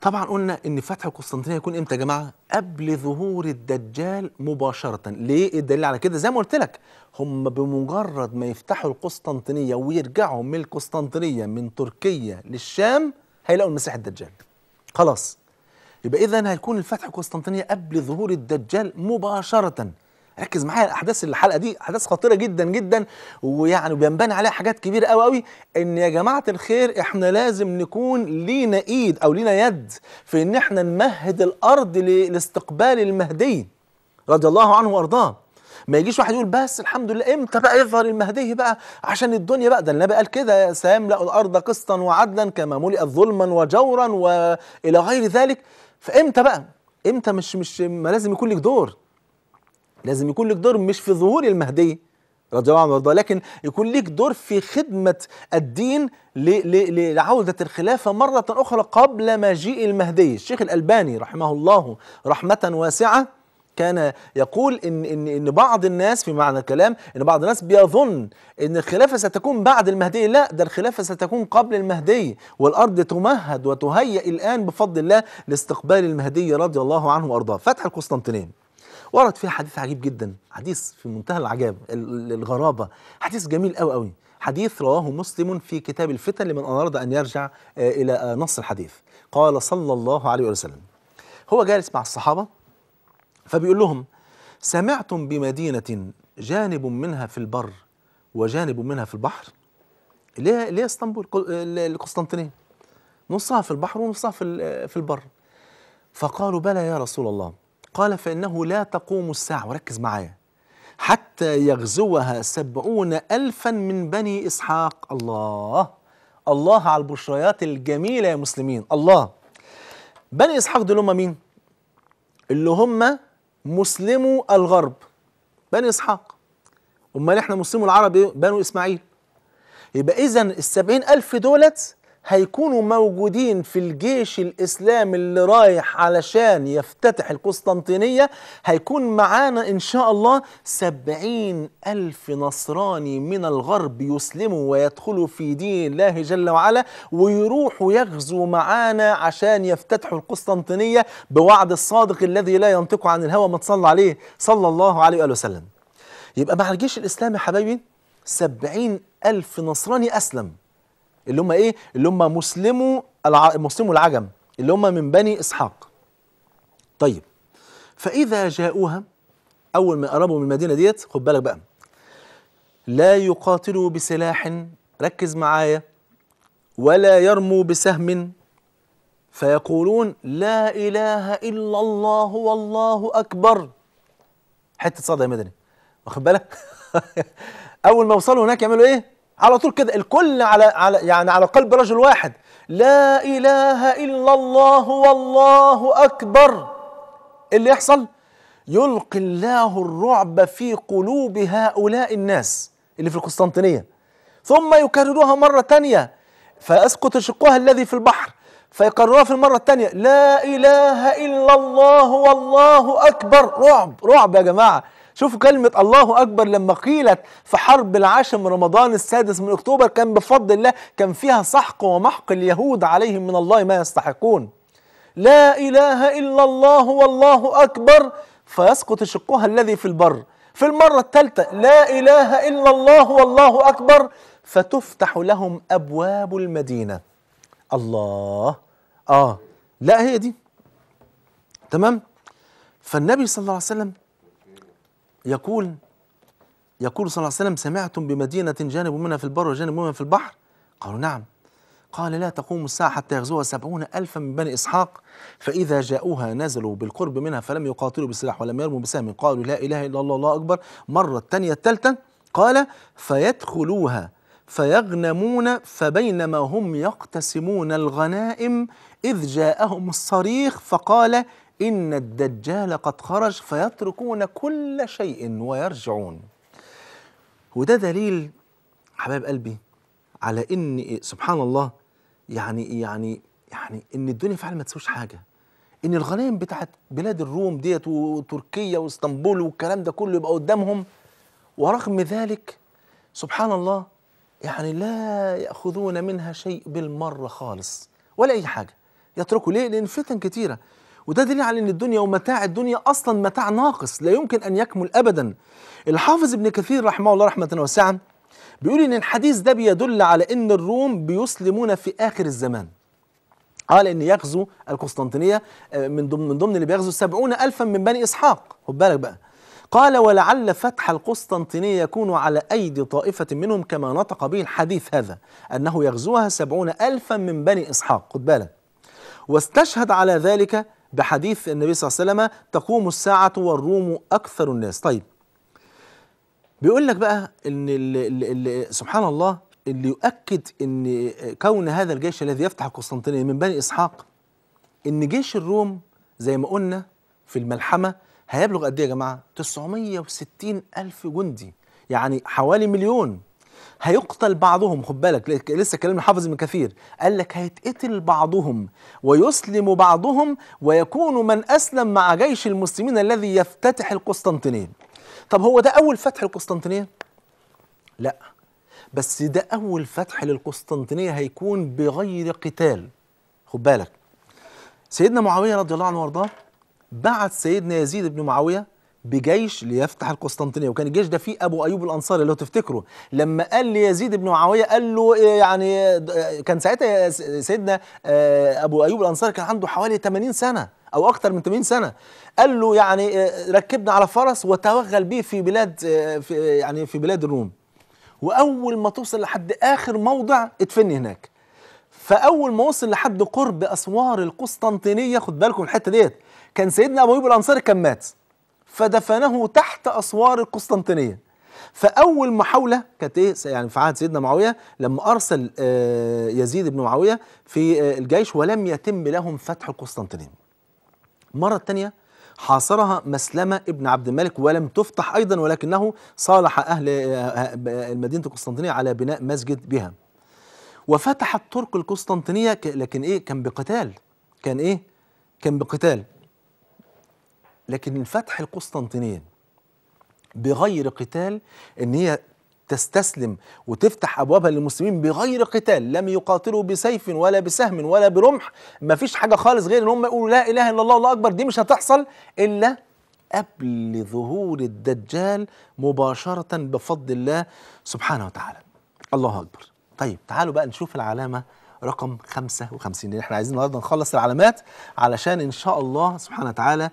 طبعا قلنا ان فتح القسطنطينيه يكون امتى يا جماعه قبل ظهور الدجال مباشره ليه الدليل على كده زي ما قلت لك هم بمجرد ما يفتحوا القسطنطينيه ويرجعوا من القسطنطينيه من تركيا للشام هيلاقوا المسيح الدجال خلاص يبقى اذا هيكون الفتح القسطنطينيه قبل ظهور الدجال مباشره ركز معايا الاحداث الحلقه دي احداث خطيره جدا جدا ويعني بينبني عليها حاجات كبيره قوي قوي ان يا جماعه الخير احنا لازم نكون لينا ايد او لينا يد في ان احنا نمهد الارض لاستقبال المهدي رضي الله عنه وارضاه ما يجيش واحد يقول بس الحمد لله امتى بقى يظهر المهدي بقى عشان الدنيا بقى ده النبي قال كده سيملا الارض قسطا وعدلا كما ملئت ظلما وجورا والى غير ذلك فامتى بقى امتى مش مش ما لازم يكون لك دور لازم يكون لك دور مش في ظهور المهدي رضي الله عنه وارضاه لكن يكون لك دور في خدمة الدين لعودة الخلافة مرة أخرى قبل مجيء المهدي الشيخ الألباني رحمه الله رحمة واسعة كان يقول إن, إن, إن بعض الناس في معنى الكلام إن بعض الناس بيظن إن الخلافة ستكون بعد المهدي لا ده الخلافة ستكون قبل المهدي والأرض تمهد وتهيئ الآن بفضل الله لاستقبال المهدي رضي الله عنه وأرضاه فتح القسطنطينية ورد فيها حديث عجيب جدا حديث في منتهى العجاب الغرابه حديث جميل قوي قوي حديث رواه مسلم في كتاب الفتن لمن اراد ان يرجع آه، الى آه، نص الحديث قال صلى الله عليه وسلم هو جالس مع الصحابه فبيقول لهم سمعتم بمدينه جانب منها في البر وجانب منها في البحر ليه ليه اسطنبول آه، القسطنطينيه نصها في البحر ونصها في في البر فقالوا بلى يا رسول الله قال فإنه لا تقوم الساعة وركز معايا حتى يغزوها سبعون ألفا من بني إسحاق الله الله على البشريات الجميلة يا مسلمين الله بني إسحاق دول هم مين؟ اللي هم مسلمو الغرب بني إسحاق أمال إحنا مسلمو العرب بنو إسماعيل يبقى إذا السبعين ألف دولت هيكونوا موجودين في الجيش الإسلامي اللي رايح علشان يفتتح القسطنطينية هيكون معانا إن شاء الله سبعين ألف نصراني من الغرب يسلموا ويدخلوا في دين الله جل وعلا ويروحوا يغزوا معانا عشان يفتتحوا القسطنطينية بوعد الصادق الذي لا ينطق عن الهوى ما تصلى عليه صلى الله عليه وآله وسلم يبقى مع الجيش الإسلامي حبايبي سبعين ألف نصراني أسلم اللي هم ايه اللي هم مسلموا الع... مسلموا العجم اللي هم من بني اسحاق طيب فاذا جاءوها اول ما قربوا من المدينه ديت خد بالك بقى لا يقاتلوا بسلاح ركز معايا ولا يرموا بسهم فيقولون لا اله الا الله والله اكبر حته صدى يا مدني واخد بالك اول ما وصلوا هناك يعملوا ايه على طول كده الكل على على يعني على قلب رجل واحد لا اله الا الله والله اكبر إيه اللي يحصل يلقي الله الرعب في قلوب هؤلاء الناس اللي في القسطنطينيه ثم يكرروها مره ثانيه فيسقط شقها الذي في البحر فيقررها في المره الثانيه لا اله الا الله والله اكبر رعب رعب يا جماعه شوفوا كلمة الله أكبر لما قيلت في حرب العاشر من رمضان السادس من أكتوبر كان بفضل الله كان فيها سحق ومحق اليهود عليهم من الله ما يستحقون لا إله إلا الله والله أكبر فيسقط شقها الذي في البر في المرة الثالثة لا إله إلا الله والله أكبر فتفتح لهم أبواب المدينة الله آه لا هي دي تمام فالنبي صلى الله عليه وسلم يقول يقول صلى الله عليه وسلم سمعتم بمدينة جانب منها في البر وجانب منها في البحر قالوا نعم قال لا تقوم الساعة حتى يغزوها سبعون ألفا من بني إسحاق فإذا جاءوها نزلوا بالقرب منها فلم يقاتلوا بالسلاح ولم يرموا بسهم قالوا لا إله إلا الله الله أكبر مرة الثانية الثالثة قال فيدخلوها فيغنمون فبينما هم يقتسمون الغنائم إذ جاءهم الصريخ فقال إن الدجال قد خرج فيتركون كل شيء ويرجعون وده دليل حبايب قلبي على إن إيه، سبحان الله يعني إيه، يعني يعني إن الدنيا فعلا ما تسويش حاجة إن الغنائم بتاعت بلاد الروم ديت وتركيا واسطنبول والكلام ده كله يبقى قدامهم ورغم ذلك سبحان الله يعني لا يأخذون منها شيء بالمرة خالص ولا أي حاجة يتركوا ليه؟ لأن فتن كتيرة وده دليل على ان الدنيا ومتاع الدنيا اصلا متاع ناقص لا يمكن ان يكمل ابدا الحافظ ابن كثير رحمه الله رحمه واسعه بيقول ان الحديث ده بيدل على ان الروم بيسلمون في اخر الزمان قال ان يغزو القسطنطينيه آه، من ضمن من ضمن اللي بيغزو سبعون الفا من بني اسحاق خد بالك بقى قال ولعل فتح القسطنطينية يكون على أيدي طائفة منهم كما نطق به الحديث هذا أنه يغزوها سبعون ألفا من بني إسحاق خد بالك واستشهد على ذلك بحديث النبي صلى الله عليه وسلم تقوم الساعة والروم أكثر الناس طيب بيقول لك بقى ان اللي اللي سبحان الله اللي يؤكد ان كون هذا الجيش الذي يفتح القسطنطينيه من بني اسحاق ان جيش الروم زي ما قلنا في الملحمه هيبلغ قد ايه يا جماعه 960 الف جندي يعني حوالي مليون هيقتل بعضهم خد بالك لسه كلام الحافظ ابن كثير قال لك هيتقتل بعضهم ويسلم بعضهم ويكون من اسلم مع جيش المسلمين الذي يفتتح القسطنطينيه طب هو ده اول فتح القسطنطينيه لا بس ده اول فتح للقسطنطينيه هيكون بغير قتال خد بالك سيدنا معاويه رضي الله عنه وارضاه بعت سيدنا يزيد بن معاويه بجيش ليفتح القسطنطينيه وكان الجيش ده فيه ابو ايوب الانصاري لو تفتكروا لما قال ليزيد بن معاويه قال له آه، يعني آه، كان ساعتها سيدنا آه، ابو ايوب الانصاري كان عنده حوالي 80 سنه او اكتر من 80 سنه قال له يعني ركبنا على فرس وتوغل به في بلاد في يعني في بلاد الروم واول ما توصل لحد اخر موضع اتفني هناك فاول ما وصل لحد قرب اسوار القسطنطينيه خد بالكم الحته ديت كان سيدنا ابو ايوب الانصاري كان مات فدفنه تحت أسوار القسطنطينية فأول محاولة كانت إيه يعني في عهد سيدنا معاوية لما أرسل آه، يزيد بن معاوية في آه، الجيش ولم يتم لهم فتح القسطنطينية المرة الثانية حاصرها مسلمة ابن عبد الملك ولم تفتح أيضا ولكنه صالح أهل آه، مدينة القسطنطينية على بناء مسجد بها وفتح الترك القسطنطينية لكن إيه كان بقتال كان إيه كان بقتال لكن فتح القسطنطينية بغير قتال ان هي تستسلم وتفتح ابوابها للمسلمين بغير قتال لم يقاتلوا بسيف ولا بسهم ولا برمح ما فيش حاجه خالص غير ان هم يقولوا لا اله الا الله الله اكبر دي مش هتحصل الا قبل ظهور الدجال مباشره بفضل الله سبحانه وتعالى الله اكبر طيب تعالوا بقى نشوف العلامه رقم 55 احنا عايزين النهارده نخلص العلامات علشان ان شاء الله سبحانه وتعالى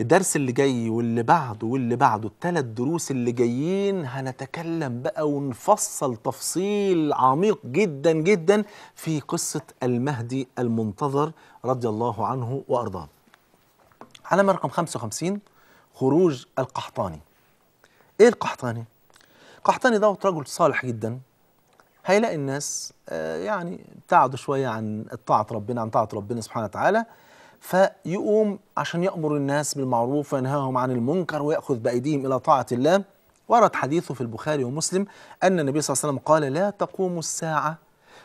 الدرس اللي جاي واللي بعده واللي بعده الثلاث دروس اللي جايين هنتكلم بقى ونفصل تفصيل عميق جدا جدا في قصة المهدي المنتظر رضي الله عنه وأرضاه علامة رقم 55 خروج القحطاني إيه القحطاني؟ القحطاني دوت رجل صالح جدا هيلاقي الناس آه، يعني ابتعدوا شوية عن طاعة ربنا عن طاعة ربنا سبحانه وتعالى فيقوم عشان يأمر الناس بالمعروف وينهاهم عن المنكر ويأخذ بأيديهم إلى طاعة الله ورد حديثه في البخاري ومسلم أن النبي صلى الله عليه وسلم قال لا تقوم الساعة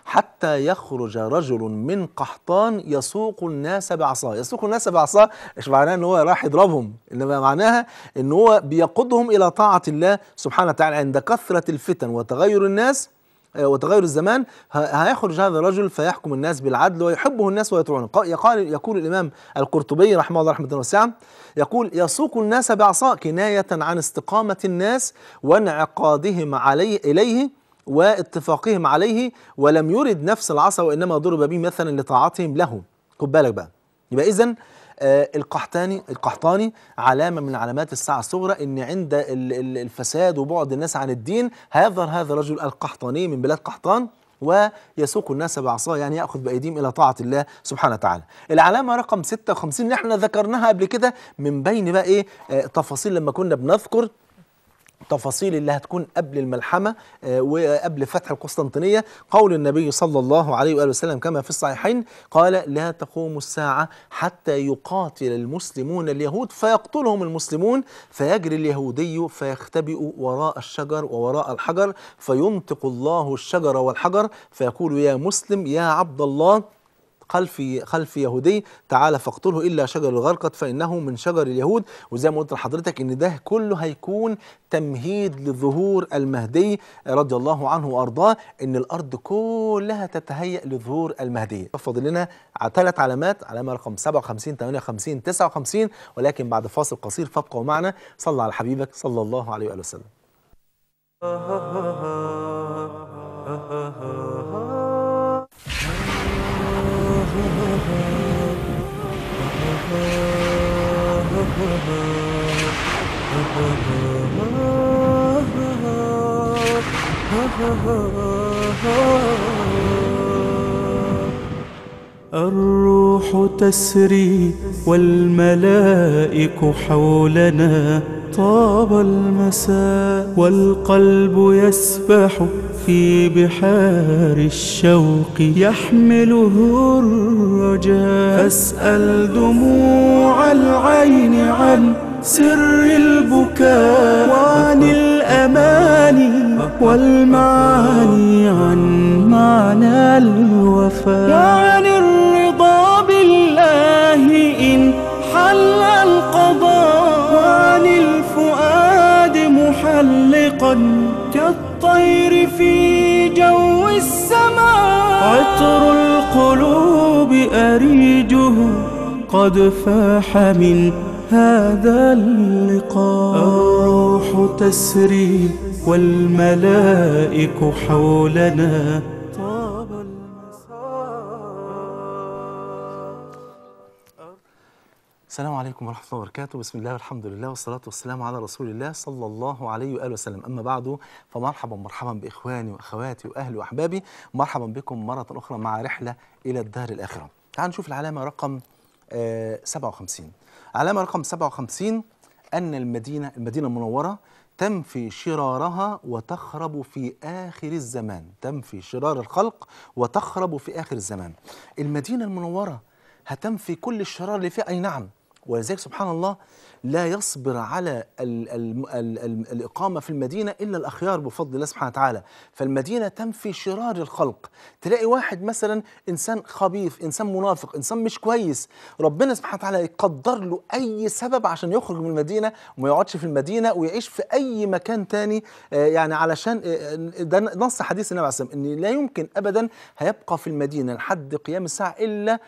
حتى يخرج رجل من قحطان يسوق الناس بعصاه يسوق الناس بعصاه مش معناه ان هو راح يضربهم انما معناها ان هو بيقودهم الى طاعه الله سبحانه وتعالى عند كثره الفتن وتغير الناس آه، وتغير الزمان هيخرج هذا الرجل فيحكم الناس بالعدل ويحبه الناس ويطيعونه يقال يقول الإمام القرطبي رحمه الله رحمة واسعة يقول يسوق الناس بعصا كناية عن استقامة الناس وانعقادهم عليه إليه واتفاقهم عليه ولم يرد نفس العصا وإنما ضرب به مثلا لطاعتهم له خد بالك بقى يبقى إذا آه، القحطاني القحطاني علامه من علامات الساعه الصغرى ان عند الفساد وبعد الناس عن الدين هيظهر هذا الرجل القحطاني من بلاد قحطان ويسوق الناس بعصاه يعني ياخذ بايديهم الى طاعه الله سبحانه وتعالى. العلامه رقم 56 اللي احنا ذكرناها قبل كده من بين بقى ايه آه، تفاصيل لما كنا بنذكر التفاصيل اللي هتكون قبل الملحمة آه، وقبل فتح القسطنطينية قول النبي صلى الله عليه وآله وسلم كما في الصحيحين قال لا تقوم الساعة حتى يقاتل المسلمون اليهود فيقتلهم المسلمون فيجري اليهودي فيختبئ وراء الشجر ووراء الحجر فينطق الله الشجر والحجر فيقول يا مسلم يا عبد الله خلف خلف يهودي تعالى فاقتله الا شجر الغرقد فانه من شجر اليهود وزي ما قلت لحضرتك ان ده كله هيكون تمهيد لظهور المهدي رضي الله عنه وارضاه ان الارض كلها تتهيأ لظهور المهدي فاضل لنا ثلاث علامات علامه رقم 57 58 59 ولكن بعد فاصل قصير فابقوا معنا صلى على حبيبك صلى الله عليه واله وسلم الروح تسري والملائك حولنا طاب المساء والقلب يسبح في بحار الشوق يحمله الرجاء أسأل دموع العين عن سر البكاء وعن الأماني والمعاني عن معنى الوفاء عن يعني الرضا بالله إن حل القضاء وعن الفؤاد محلقا كالطير في جو السماء عطر القلوب أريجه قد فاح من هذا اللقاء الروح تسري والملائك حولنا طاب السلام عليكم ورحمة الله وبركاته بسم الله والحمد لله والصلاة والسلام على رسول الله صلى الله عليه وآله وسلم أما بعد فمرحبا مرحبا بإخواني وأخواتي وأهلي وأحبابي مرحبا بكم مرة أخرى مع رحلة إلى الدار الآخرة تعالوا نشوف العلامة رقم آه 57 علامة رقم 57 أن المدينة المدينة المنورة تنفي شرارها وتخرب في آخر الزمان تنفي شرار الخلق وتخرب في آخر الزمان المدينة المنورة هتنفي كل الشرار اللي فيها أي نعم ولذلك سبحان الله لا يصبر على ال ال ال الـ الإقامة في المدينة إلا الأخيار بفضل الله سبحانه وتعالى فالمدينة تنفي شرار الخلق تلاقي واحد مثلا إنسان خبيث إنسان منافق إنسان مش كويس ربنا سبحانه وتعالى يقدر له أي سبب عشان يخرج من المدينة وما يقعدش في المدينة ويعيش في أي مكان تاني آه، يعني علشان آه، آه، ده نص حديث النبي عليه الصلاة والسلام إن لا يمكن أبدا هيبقى في المدينة لحد قيام الساعة إلا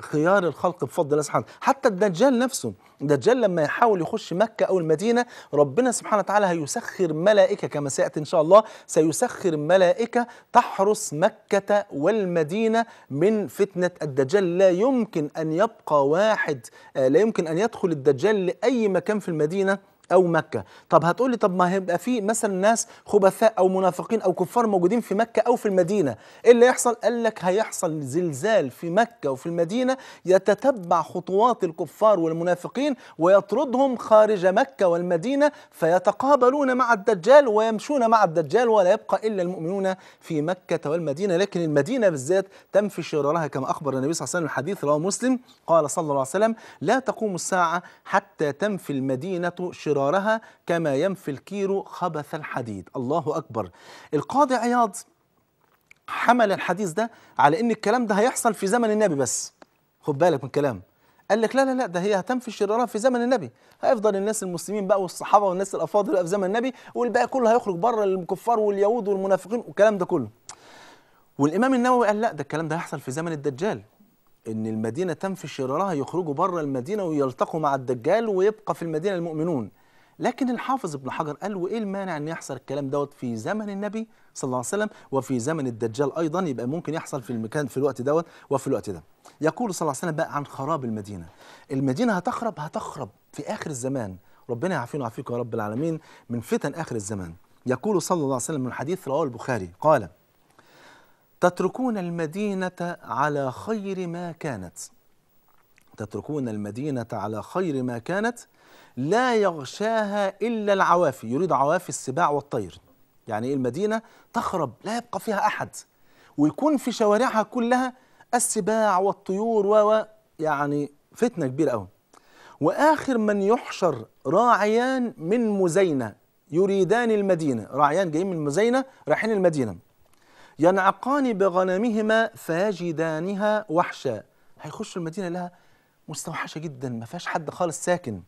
خيار الخلق بفضل الله سبحانه حتى الدجال نفسه الدجال لما يحاول يخش مكة أو المدينة ربنا سبحانه وتعالى هيسخر ملائكة كما سيأتي إن شاء الله سيسخر ملائكة تحرس مكة والمدينة من فتنة الدجال لا يمكن أن يبقى واحد آه، لا يمكن أن يدخل الدجال لأي مكان في المدينة او مكه طب هتقولي طب ما هيبقى في مثلا ناس خبثاء او منافقين او كفار موجودين في مكه او في المدينه ايه اللي يحصل قال لك هيحصل زلزال في مكه وفي المدينه يتتبع خطوات الكفار والمنافقين ويطردهم خارج مكه والمدينه فيتقابلون مع الدجال ويمشون مع الدجال ولا يبقى الا المؤمنون في مكه والمدينه لكن المدينه بالذات تنفي شرارها كما اخبر النبي صلى الله عليه وسلم الحديث رواه مسلم قال صلى الله عليه وسلم لا تقوم الساعه حتى تنفي المدينه شرارها استمرارها كما ينفي الكيرو خبث الحديد الله أكبر القاضي عياض حمل الحديث ده على ان الكلام ده هيحصل في زمن النبي بس خد بالك من الكلام قال لك لا لا لا ده هي هتنفي الشرارة في زمن النبي هيفضل الناس المسلمين بقى والصحابه والناس الافاضل في زمن النبي والباقي كله هيخرج بره الكفار واليهود والمنافقين والكلام ده كله والامام النووي قال لا ده الكلام ده هيحصل في زمن الدجال ان المدينه تنفي شرارها يخرجوا بره المدينه ويلتقوا مع الدجال ويبقى في المدينه المؤمنون لكن الحافظ ابن حجر قال وايه المانع ان يحصل الكلام دوت في زمن النبي صلى الله عليه وسلم وفي زمن الدجال ايضا يبقى ممكن يحصل في المكان في الوقت دوت وفي الوقت ده يقول صلى الله عليه وسلم بقى عن خراب المدينه المدينه هتخرب هتخرب في اخر الزمان ربنا يعافينا ويعافيكم يا رب العالمين من فتن اخر الزمان يقول صلى الله عليه وسلم من حديث رواه البخاري قال تتركون المدينه على خير ما كانت تتركون المدينه على خير ما كانت لا يغشاها إلا العوافي يريد عوافي السباع والطير يعني إيه المدينة تخرب لا يبقى فيها أحد ويكون في شوارعها كلها السباع والطيور و يعني فتنة كبيرة أوي وآخر من يحشر راعيان من مزينة يريدان المدينة راعيان جايين من مزينة رايحين المدينة ينعقان بغنمهما فيجدانها وحشا هيخشوا المدينة لها مستوحشة جدا ما فيهاش حد خالص ساكن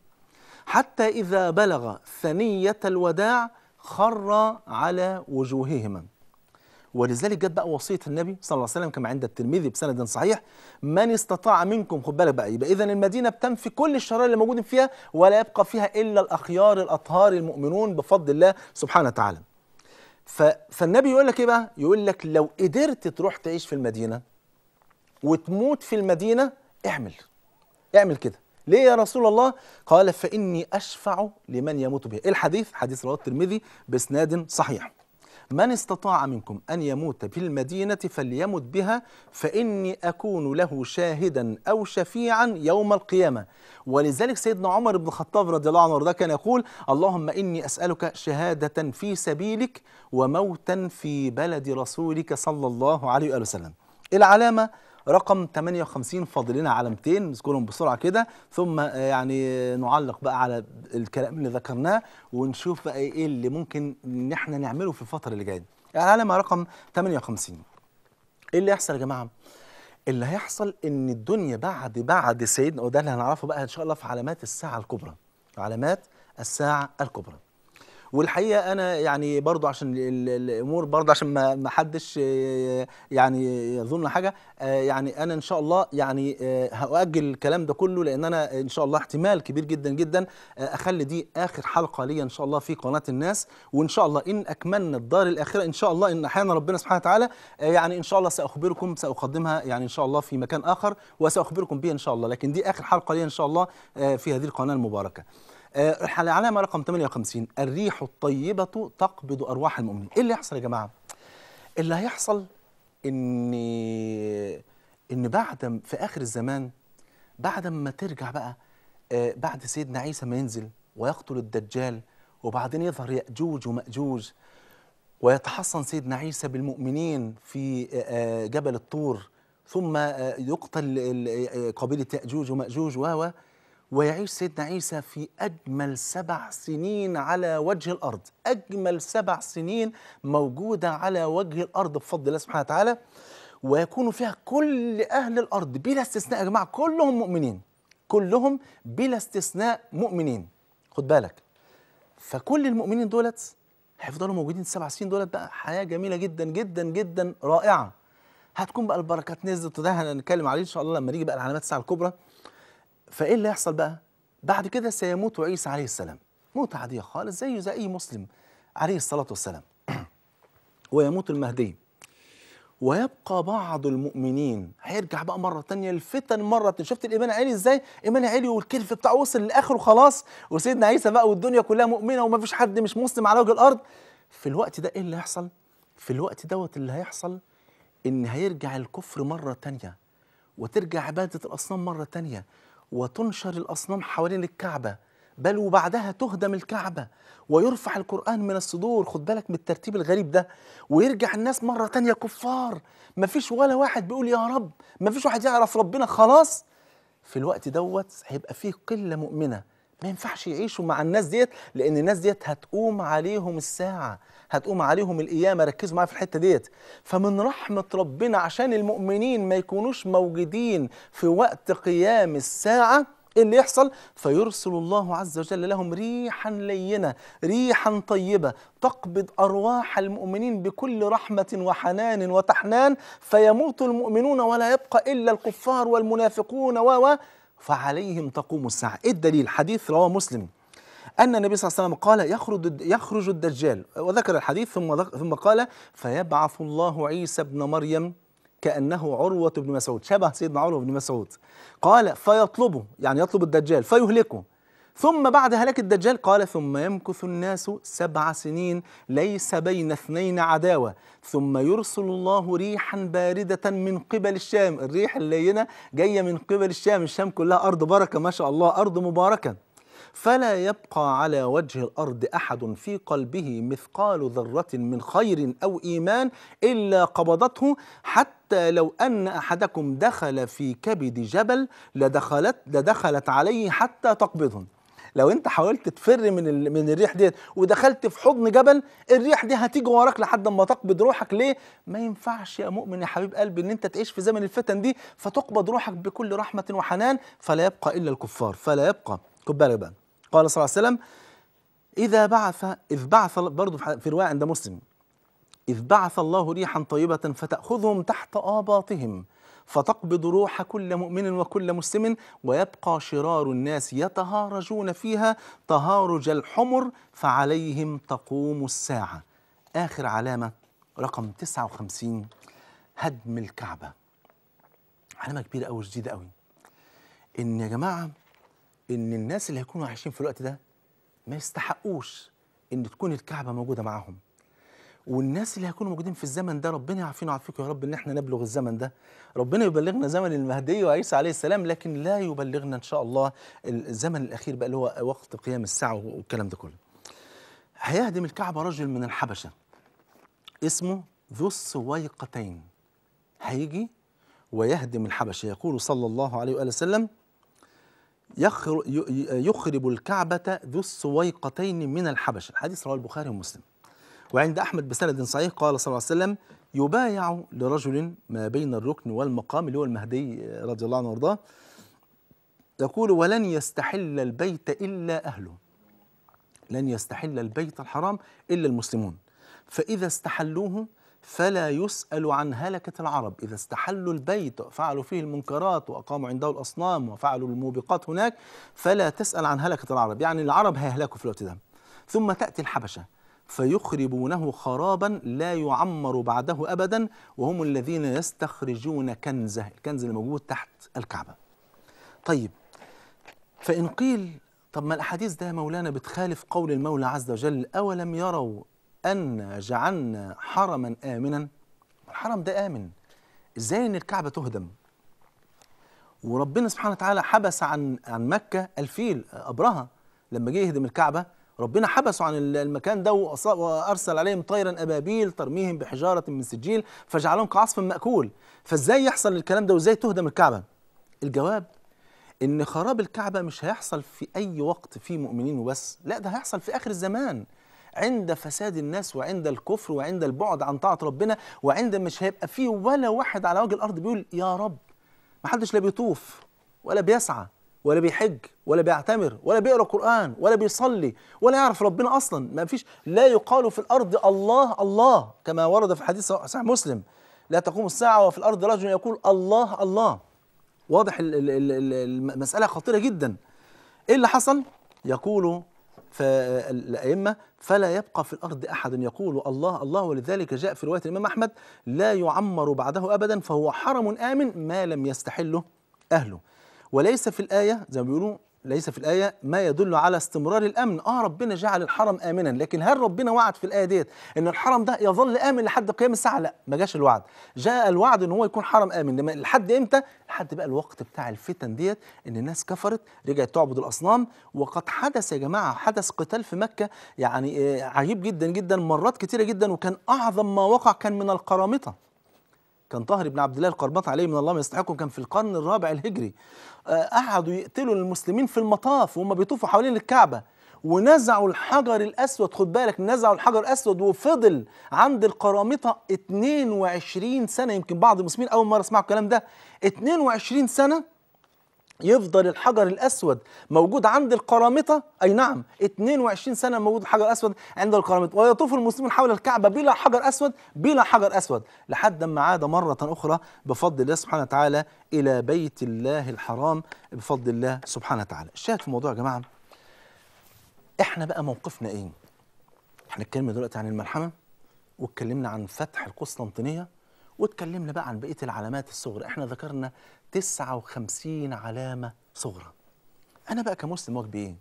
حتى إذا بلغ ثنية الوداع خر على وجوههما ولذلك جت بقى وصيه النبي صلى الله عليه وسلم كما عند الترمذي بسند صحيح من استطاع منكم خد بالك بقى يبقى اذا المدينه بتنفي كل الشرائر اللي موجودين فيها ولا يبقى فيها الا الاخيار الاطهار المؤمنون بفضل الله سبحانه وتعالى. فالنبي يقول لك ايه بقى؟ يقول لك لو قدرت تروح تعيش في المدينه وتموت في المدينه اعمل اعمل كده ليه يا رسول الله قال فاني اشفع لمن يموت به إيه الحديث حديث رواه الترمذي باسناد صحيح من استطاع منكم أن يموت في المدينة فليمت بها فإني أكون له شاهدا أو شفيعا يوم القيامة ولذلك سيدنا عمر بن الخطاب رضي الله عنه وارضاه كان يقول اللهم إني أسألك شهادة في سبيلك وموتا في بلد رسولك صلى الله عليه وآله وسلم إيه العلامة رقم 58 فاضلين علامتين نذكرهم بسرعه كده ثم آه، يعني آه، نعلق بقى على الكلام اللي ذكرناه ونشوف بقى ايه اللي ممكن ان احنا نعمله في الفتره اللي جايه العلامه يعني رقم 58 ايه اللي يحصل يا جماعه اللي هيحصل ان الدنيا بعد بعد سيدنا وده اللي هنعرفه بقى ان شاء الله في علامات الساعه الكبرى علامات الساعه الكبرى والحقيقه انا يعني برضو عشان الامور برضو عشان ما حدش يعني يظن حاجه آه، يعني انا ان شاء الله يعني هاجل آه، الكلام ده كله لان انا ان شاء الله احتمال كبير جدا جدا آه، اخلي دي اخر حلقه ليا ان شاء الله في قناه الناس وان شاء الله ان اكملنا الدار الاخره ان شاء الله ان احيانا ربنا سبحانه وتعالى يعني ان شاء الله ساخبركم ساقدمها يعني ان شاء الله في مكان اخر وساخبركم بيها ان شاء الله لكن دي اخر حلقه ليا ان شاء الله في هذه القناه المباركه آه، العلامه رقم 58 الريح الطيبه تقبض ارواح المؤمنين ايه اللي يحصل يا جماعه اللي هيحصل ان ان بعد في اخر الزمان بعد ما ترجع بقى آه، بعد سيدنا عيسى ما ينزل ويقتل الدجال وبعدين يظهر ياجوج وماجوج ويتحصن سيدنا عيسى بالمؤمنين في آه، جبل الطور ثم يقتل قبيله ياجوج وماجوج و ويعيش سيدنا عيسى في أجمل سبع سنين على وجه الأرض أجمل سبع سنين موجودة على وجه الأرض بفضل الله سبحانه وتعالى ويكون فيها كل أهل الأرض بلا استثناء يا جماعة كلهم مؤمنين كلهم بلا استثناء مؤمنين خد بالك فكل المؤمنين دولت هيفضلوا موجودين سبع سنين دولت بقى حياة جميلة جدا جدا جدا رائعة هتكون بقى البركات نزلت ده هنتكلم عليه ان شاء الله لما نيجي بقى العلامات الساعه الكبرى فايه اللي هيحصل بقى بعد كده سيموت عيسى عليه السلام موت عاديه خالص زيه زي اي مسلم عليه الصلاه والسلام ويموت المهدي ويبقى بعض المؤمنين هيرجع بقى مره تانية الفتن مره تانية شفت الايمان عالي ازاي ايمان عالي والكلف بتاعه وصل لاخره خلاص وسيدنا عيسى بقى والدنيا كلها مؤمنه وما فيش حد مش مسلم على وجه الارض في الوقت ده ايه اللي هيحصل في الوقت دوت اللي هيحصل ان هيرجع الكفر مره تانية وترجع عباده الاصنام مره تانية وتنشر الأصنام حوالين الكعبة بل وبعدها تهدم الكعبة ويرفع القرآن من الصدور خد بالك من الترتيب الغريب ده ويرجع الناس مرة تانية كفار مفيش ولا واحد بيقول يا رب مفيش واحد يعرف ربنا خلاص في الوقت دوت هيبقى فيه قلة مؤمنة ما ينفعش يعيشوا مع الناس ديت لان الناس ديت هتقوم عليهم الساعه هتقوم عليهم القيامه ركزوا معايا في الحته ديت فمن رحمه ربنا عشان المؤمنين ما يكونوش موجودين في وقت قيام الساعه ايه اللي يحصل فيرسل الله عز وجل لهم ريحا لينه ريحا طيبه تقبض ارواح المؤمنين بكل رحمه وحنان وتحنان فيموت المؤمنون ولا يبقى الا الكفار والمنافقون و فعليهم تقوم الساعة إيه الدليل حديث رواه مسلم أن النبي صلى الله عليه وسلم قال يخرج يخرج الدجال وذكر الحديث ثم ثم قال فيبعث الله عيسى ابن مريم كأنه عروة بن مسعود شبه سيدنا عروة بن مسعود قال فيطلبه يعني يطلب الدجال فيهلكه ثم بعد هلاك الدجال قال ثم يمكث الناس سبع سنين ليس بين اثنين عداوة ثم يرسل الله ريحا باردة من قبل الشام الريح اللينة جاية من قبل الشام الشام كلها أرض بركة ما شاء الله أرض مباركة فلا يبقى على وجه الأرض أحد في قلبه مثقال ذرة من خير أو إيمان إلا قبضته حتى لو أن أحدكم دخل في كبد جبل لدخلت, لدخلت عليه حتى تقبضه لو انت حاولت تفر من من الريح ديت ودخلت في حضن جبل الريح دي هتيجي وراك لحد ما تقبض روحك ليه ما ينفعش يا مؤمن يا حبيب قلبي ان انت تعيش في زمن الفتن دي فتقبض روحك بكل رحمه وحنان فلا يبقى الا الكفار فلا يبقى خد بالك بقى قال صلى الله عليه وسلم اذا بعث اذ بعث برضه في روايه عند مسلم إذ بعث الله ريحا طيبة فتأخذهم تحت آباطهم فتقبض روح كل مؤمن وكل مسلم ويبقى شرار الناس يتهارجون فيها تهارج الحمر فعليهم تقوم الساعة آخر علامة رقم 59 هدم الكعبة علامة كبيرة أو جديدة أوي إن يا جماعة إن الناس اللي هيكونوا عايشين في الوقت ده ما يستحقوش إن تكون الكعبة موجودة معاهم والناس اللي هيكونوا موجودين في الزمن ده ربنا يعافينا ويعافيكم يا رب ان احنا نبلغ الزمن ده ربنا يبلغنا زمن المهدي وعيسى عليه السلام لكن لا يبلغنا ان شاء الله الزمن الاخير بقى اللي هو وقت قيام الساعه والكلام ده كله هيهدم الكعبه رجل من الحبشه اسمه ذو السويقتين هيجي ويهدم الحبشه يقول صلى الله عليه واله وسلم يخرب الكعبه ذو السويقتين من الحبشه الحديث رواه البخاري ومسلم وعند أحمد بسند صحيح قال صلى الله عليه وسلم يبايع لرجل ما بين الركن والمقام اللي هو المهدي آه، رضي الله عنه وارضاه يقول ولن يستحل البيت إلا أهله لن يستحل البيت الحرام إلا المسلمون فإذا استحلوه فلا يسأل عن هلكة العرب إذا استحلوا البيت وفعلوا فيه المنكرات وأقاموا عنده الأصنام وفعلوا الموبقات هناك فلا تسأل عن هلكة العرب يعني العرب هيهلكوا في الوقت ده ثم تأتي الحبشة فيخربونه خرابا لا يعمر بعده أبدا وهم الذين يستخرجون كنزه الكنز الموجود تحت الكعبة طيب فإن قيل طب ما الأحاديث ده مولانا بتخالف قول المولى عز وجل أولم يروا أن جعلنا حرما آمنا الحرم ده آمن إزاي إن الكعبة تهدم وربنا سبحانه وتعالى حبس عن عن مكة الفيل أبرهة لما جه يهدم الكعبة ربنا حبسه عن المكان ده وارسل عليهم طيرا ابابيل ترميهم بحجاره من سجيل فجعلهم كعصف ماكول فازاي يحصل الكلام ده وازاي تهدم الكعبه الجواب ان خراب الكعبه مش هيحصل في اي وقت في مؤمنين وبس لا ده هيحصل في اخر الزمان عند فساد الناس وعند الكفر وعند البعد عن طاعه ربنا وعند مش هيبقى فيه ولا واحد على وجه الارض بيقول يا رب ما حدش لا بيطوف ولا بيسعى ولا بيحج ولا بيعتمر ولا بيقرا قران ولا بيصلي ولا يعرف ربنا اصلا ما فيش لا يقال في الارض الله الله كما ورد في حديث صحيح مسلم لا تقوم الساعه وفي الارض رجل يقول الله الله واضح المساله خطيره جدا ايه اللي حصل يقول فالائمه فلا يبقى في الارض احد يقول الله الله ولذلك جاء في روايه الامام احمد لا يعمر بعده ابدا فهو حرم امن ما لم يستحله اهله وليس في الآية زي ما بيقولوا ليس في الآية ما يدل على استمرار الأمن آه ربنا جعل الحرم آمنا لكن هل ربنا وعد في الآية ديت إن الحرم ده يظل آمن لحد قيام الساعة لا ما جاش الوعد جاء الوعد إن هو يكون حرم آمن لما لحد إمتى لحد بقى الوقت بتاع الفتن ديت إن الناس كفرت رجعت تعبد الأصنام وقد حدث يا جماعة حدث قتال في مكة يعني آه، عجيب جدا جدا مرات كتيرة جدا وكان أعظم ما وقع كان من القرامطة كان طاهر بن عبد الله القرباط عليه من الله ما يستحقه كان في القرن الرابع الهجري آه، قعدوا يقتلوا المسلمين في المطاف وهم بيطوفوا حوالين الكعبه ونزعوا الحجر الاسود خد بالك نزعوا الحجر الاسود وفضل عند القرامطه 22 سنه يمكن بعض المسلمين اول مره اسمعوا الكلام ده 22 سنه يفضل الحجر الاسود موجود عند القرامطه اي نعم 22 سنه موجود الحجر الاسود عند القرامطه ويطوف المسلمون حول الكعبه بلا حجر اسود بلا حجر اسود لحد ما عاد مره اخرى بفضل الله سبحانه وتعالى الى بيت الله الحرام بفضل الله سبحانه وتعالى الشاهد في الموضوع يا جماعه احنا بقى موقفنا ايه احنا اتكلمنا دلوقتي عن الملحمه واتكلمنا عن فتح القسطنطينيه واتكلمنا بقى عن بقيه العلامات الصغرى احنا ذكرنا 59 علامة صغرى أنا بقى كمسلم واجبي إيه؟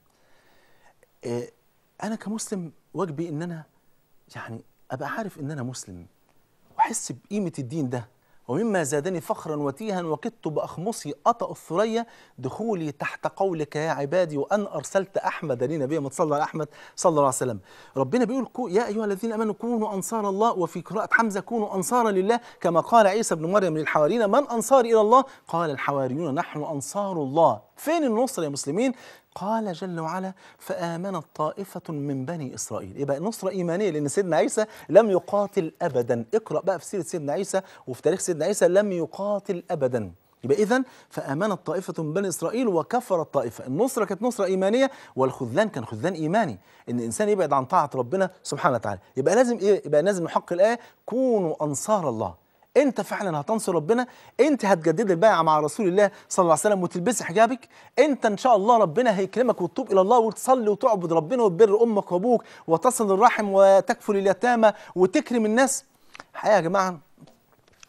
آه، أنا كمسلم واجبي إن أنا يعني أبقى عارف إن أنا مسلم وأحس بقيمة الدين ده ومما زادني فخرا وتيها وكدت بأخمصي أطأ الثريا دخولي تحت قولك يا عبادي وأن أرسلت أحمد لنبي متصلى على أحمد صلى الله عليه وسلم ربنا بيقول يا أيها الذين أمنوا كونوا أنصار الله وفي قراءة حمزة كونوا أنصارا لله كما قال عيسى بن مريم للحواريين من أنصار إلى الله قال الحواريون نحن أنصار الله فين النصر يا مسلمين قال جل وعلا فآمنت طائفة من بني إسرائيل يبقى نصرة إيمانية لأن سيدنا عيسى لم يقاتل أبدا اقرأ بقى في سيرة سيدنا عيسى وفي تاريخ سيدنا عيسى لم يقاتل أبدا يبقى إذا فآمنت طائفة من بني إسرائيل وكفرت طائفة النصرة كانت نصرة إيمانية والخذلان كان خذلان إيماني إن الإنسان يبعد عن طاعة ربنا سبحانه وتعالى يبقى لازم إيه؟ يبقى لازم حق الآية كونوا أنصار الله انت فعلا هتنصر ربنا انت هتجدد البيعه مع رسول الله صلى الله عليه وسلم وتلبسي حجابك انت ان شاء الله ربنا هيكرمك وتتوب الى الله وتصلي وتعبد ربنا وتبر امك وابوك وتصل الرحم وتكفل اليتامى وتكرم الناس الحقيقه يا جماعه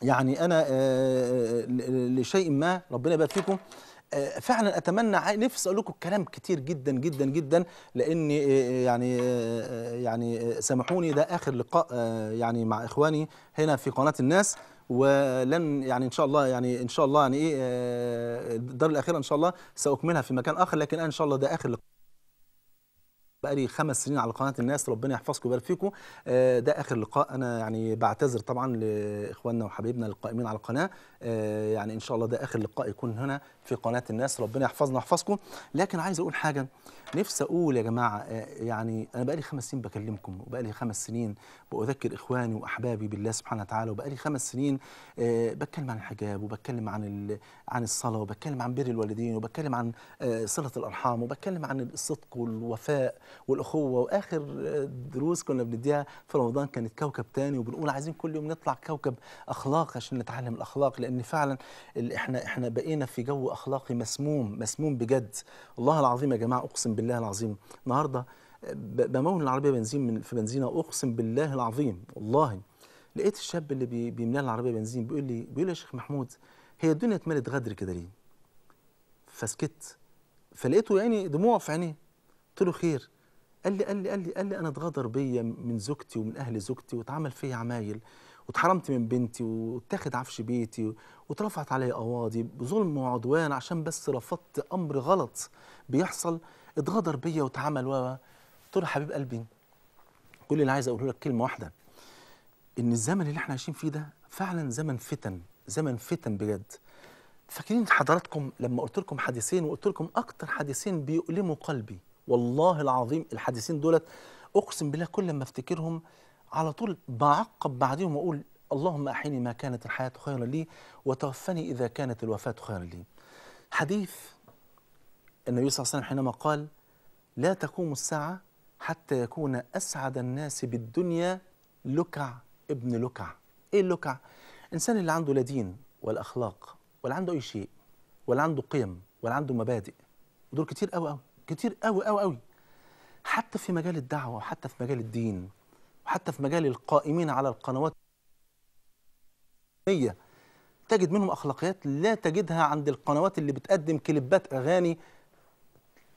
يعني انا آه، آه، لشيء ما ربنا يبارك فيكم آه، فعلا اتمنى نفسي اقول لكم كلام كتير جدا جدا جدا لان يعني يعني سامحوني ده اخر لقاء يعني مع اخواني هنا في قناه الناس ولن يعني ان شاء الله يعني ان شاء الله يعني ايه آه، الدار الاخيره ان شاء الله ساكملها في مكان اخر لكن ان شاء الله ده اخر لقاء بقالي خمس سنين على قناه الناس ربنا يحفظكم ويبارك فيكم آه، ده اخر لقاء انا يعني بعتذر طبعا لاخواننا وحبايبنا القائمين على القناه آه، يعني ان شاء الله ده اخر لقاء يكون هنا في قناه الناس ربنا يحفظنا ويحفظكم لكن عايز اقول حاجه نفسي اقول يا جماعه آه، يعني انا بقالي خمس سنين بكلمكم وبقالي خمس سنين باذكر اخواني واحبابي بالله سبحانه وتعالى وبقالي خمس سنين آه، بتكلم عن الحجاب وبتكلم عن عن الصلاه وبتكلم عن بر الوالدين وبتكلم عن آه، صله الارحام وبتكلم عن الصدق والوفاء والاخوه واخر دروس كنا بنديها في رمضان كانت كوكب تاني وبنقول عايزين كل يوم نطلع كوكب اخلاق عشان نتعلم الاخلاق لان فعلا احنا احنا بقينا في جو اخلاقي مسموم مسموم بجد والله العظيم يا جماعه اقسم بالله العظيم النهارده بمول العربيه بنزين من في بنزينه اقسم بالله العظيم والله لقيت الشاب اللي بي بيملى العربيه بنزين بيقول لي بيقول لي يا شيخ محمود هي الدنيا اتملت غدر كده ليه فسكت فلقيته يعني دموع في عينيه قلت له خير قال لي قال لي قال لي, قال لي انا اتغدر بيا من زوجتي ومن اهل زوجتي واتعمل فيا عمايل واتحرمت من بنتي واتاخد عفش بيتي واترفعت عليا قواضي بظلم وعدوان عشان بس رفضت امر غلط بيحصل اتغدر بيا واتعمل و قلت له حبيب قلبي كل اللي عايز اقوله لك كلمه واحده ان الزمن اللي احنا عايشين فيه ده فعلا زمن فتن زمن فتن بجد فاكرين حضراتكم لما قلت لكم حديثين وقلت لكم اكتر حديثين بيؤلموا قلبي والله العظيم الحديثين دولت اقسم بالله كل ما افتكرهم على طول بعقب بعديهم واقول اللهم احيني ما كانت الحياه خيرا لي وتوفني اذا كانت الوفاه خيرا لي. حديث النبي صلى الله عليه وسلم حينما قال لا تقوم الساعه حتى يكون اسعد الناس بالدنيا لكع ابن لكع. ايه اللكع؟ الانسان اللي عنده لا دين ولا اخلاق ولا عنده اي شيء ولا عنده قيم ولا عنده مبادئ ودول كتير قوي قوي كتير قوي قوي قوي حتى في مجال الدعوه وحتى في مجال الدين وحتى في مجال القائمين على القنوات تجد منهم اخلاقيات لا تجدها عند القنوات اللي بتقدم كليبات اغاني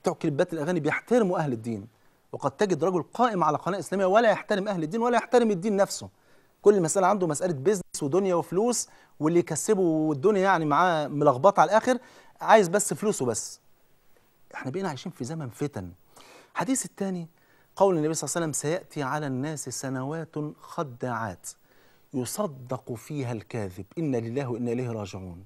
بتوع كليبات الاغاني بيحترموا اهل الدين وقد تجد رجل قائم على قناه اسلاميه ولا يحترم اهل الدين ولا يحترم الدين نفسه كل المساله عنده مساله بيزنس ودنيا وفلوس واللي يكسبه والدنيا يعني معاه ملخبطه على الاخر عايز بس فلوسه بس احنا بقينا عايشين في زمن فتن الحديث الثاني قول النبي صلى الله عليه وسلم سيأتي على الناس سنوات خداعات يصدق فيها الكاذب إن لله وإنا إليه راجعون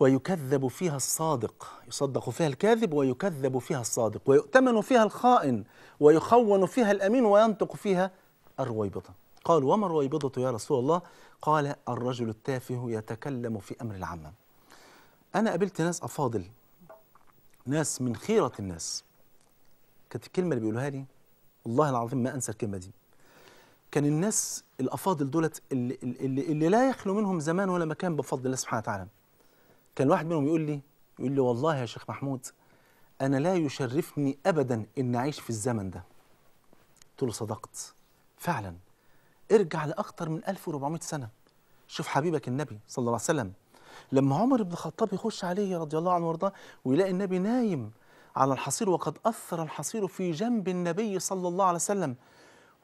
ويكذب فيها الصادق يصدق فيها الكاذب ويكذب فيها الصادق ويؤتمن فيها الخائن ويخون فيها الأمين وينطق فيها الرويبضة قال وما الرويبضة يا رسول الله قال الرجل التافه يتكلم في أمر العامة أنا قابلت ناس أفاضل ناس من خيرة الناس كانت الكلمة اللي بيقولوها لي والله العظيم ما انسى الكلمه دي كان الناس الافاضل دولت اللي, اللي, اللي لا يخلو منهم زمان ولا مكان بفضل الله سبحانه وتعالى كان واحد منهم يقول لي يقول لي والله يا شيخ محمود انا لا يشرفني ابدا ان اعيش في الزمن ده قلت له صدقت فعلا ارجع لاكثر من 1400 سنه شوف حبيبك النبي صلى الله عليه وسلم لما عمر بن الخطاب يخش عليه رضي الله عنه وارضاه ويلاقي النبي نايم على الحصير وقد أثر الحصير في جنب النبي صلى الله عليه وسلم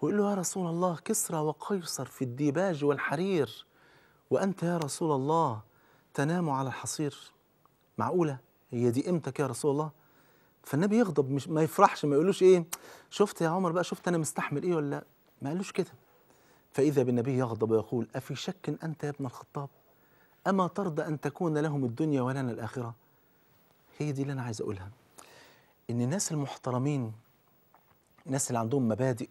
ويقول له يا رسول الله كسرى وقيصر في الديباج والحرير وأنت يا رسول الله تنام على الحصير معقولة هي دي قيمتك يا رسول الله فالنبي يغضب مش ما يفرحش ما يقولوش ايه شفت يا عمر بقى شفت انا مستحمل ايه ولا ما قالوش كده فاذا بالنبي يغضب ويقول افي شك انت يا ابن الخطاب اما ترضى ان تكون لهم الدنيا ولنا الاخره هي دي اللي انا عايز اقولها ان الناس المحترمين الناس اللي عندهم مبادئ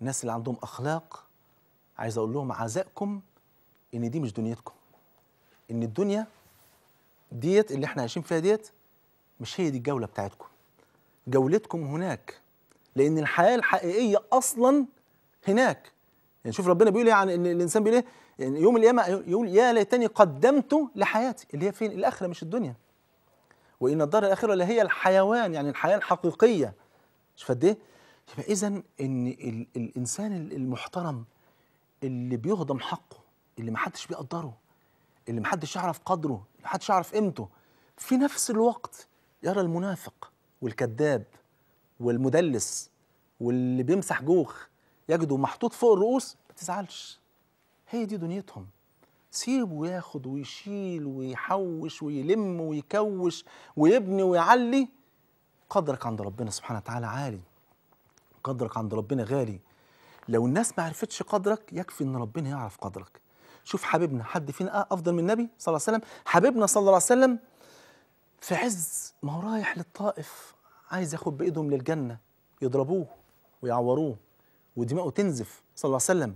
الناس اللي عندهم اخلاق عايز اقول لهم عزائكم ان دي مش دنيتكم ان الدنيا ديت اللي احنا عايشين فيها ديت مش هي دي الجوله بتاعتكم جولتكم هناك لان الحياه الحقيقيه اصلا هناك يعني شوف ربنا بيقول ايه يعني عن الانسان بيقول ايه يعني يوم القيامه يقول يا ليتني قدمت لحياتي اللي هي فين الاخره مش الدنيا وان الدار الاخره اللي هي الحيوان يعني الحياه الحقيقيه مش فد ايه يبقى اذا ان ال الانسان المحترم اللي بيهضم حقه اللي ما حدش بيقدره اللي ما حدش يعرف قدره اللي حدش يعرف قيمته في نفس الوقت يرى المنافق والكذاب والمدلس واللي بيمسح جوخ يجده محطوط فوق الرؤوس ما تزعلش هي دي دنيتهم سيبه ياخد ويشيل ويحوش ويلم ويكوش ويبني ويعلي قدرك عند ربنا سبحانه وتعالى عالي قدرك عند ربنا غالي لو الناس ما عرفتش قدرك يكفي ان ربنا يعرف قدرك شوف حبيبنا حد فينا افضل من النبي صلى الله عليه وسلم حبيبنا صلى الله عليه وسلم في عز ما هو رايح للطائف عايز ياخد بايدهم للجنه يضربوه ويعوروه ودماؤه تنزف صلى الله عليه وسلم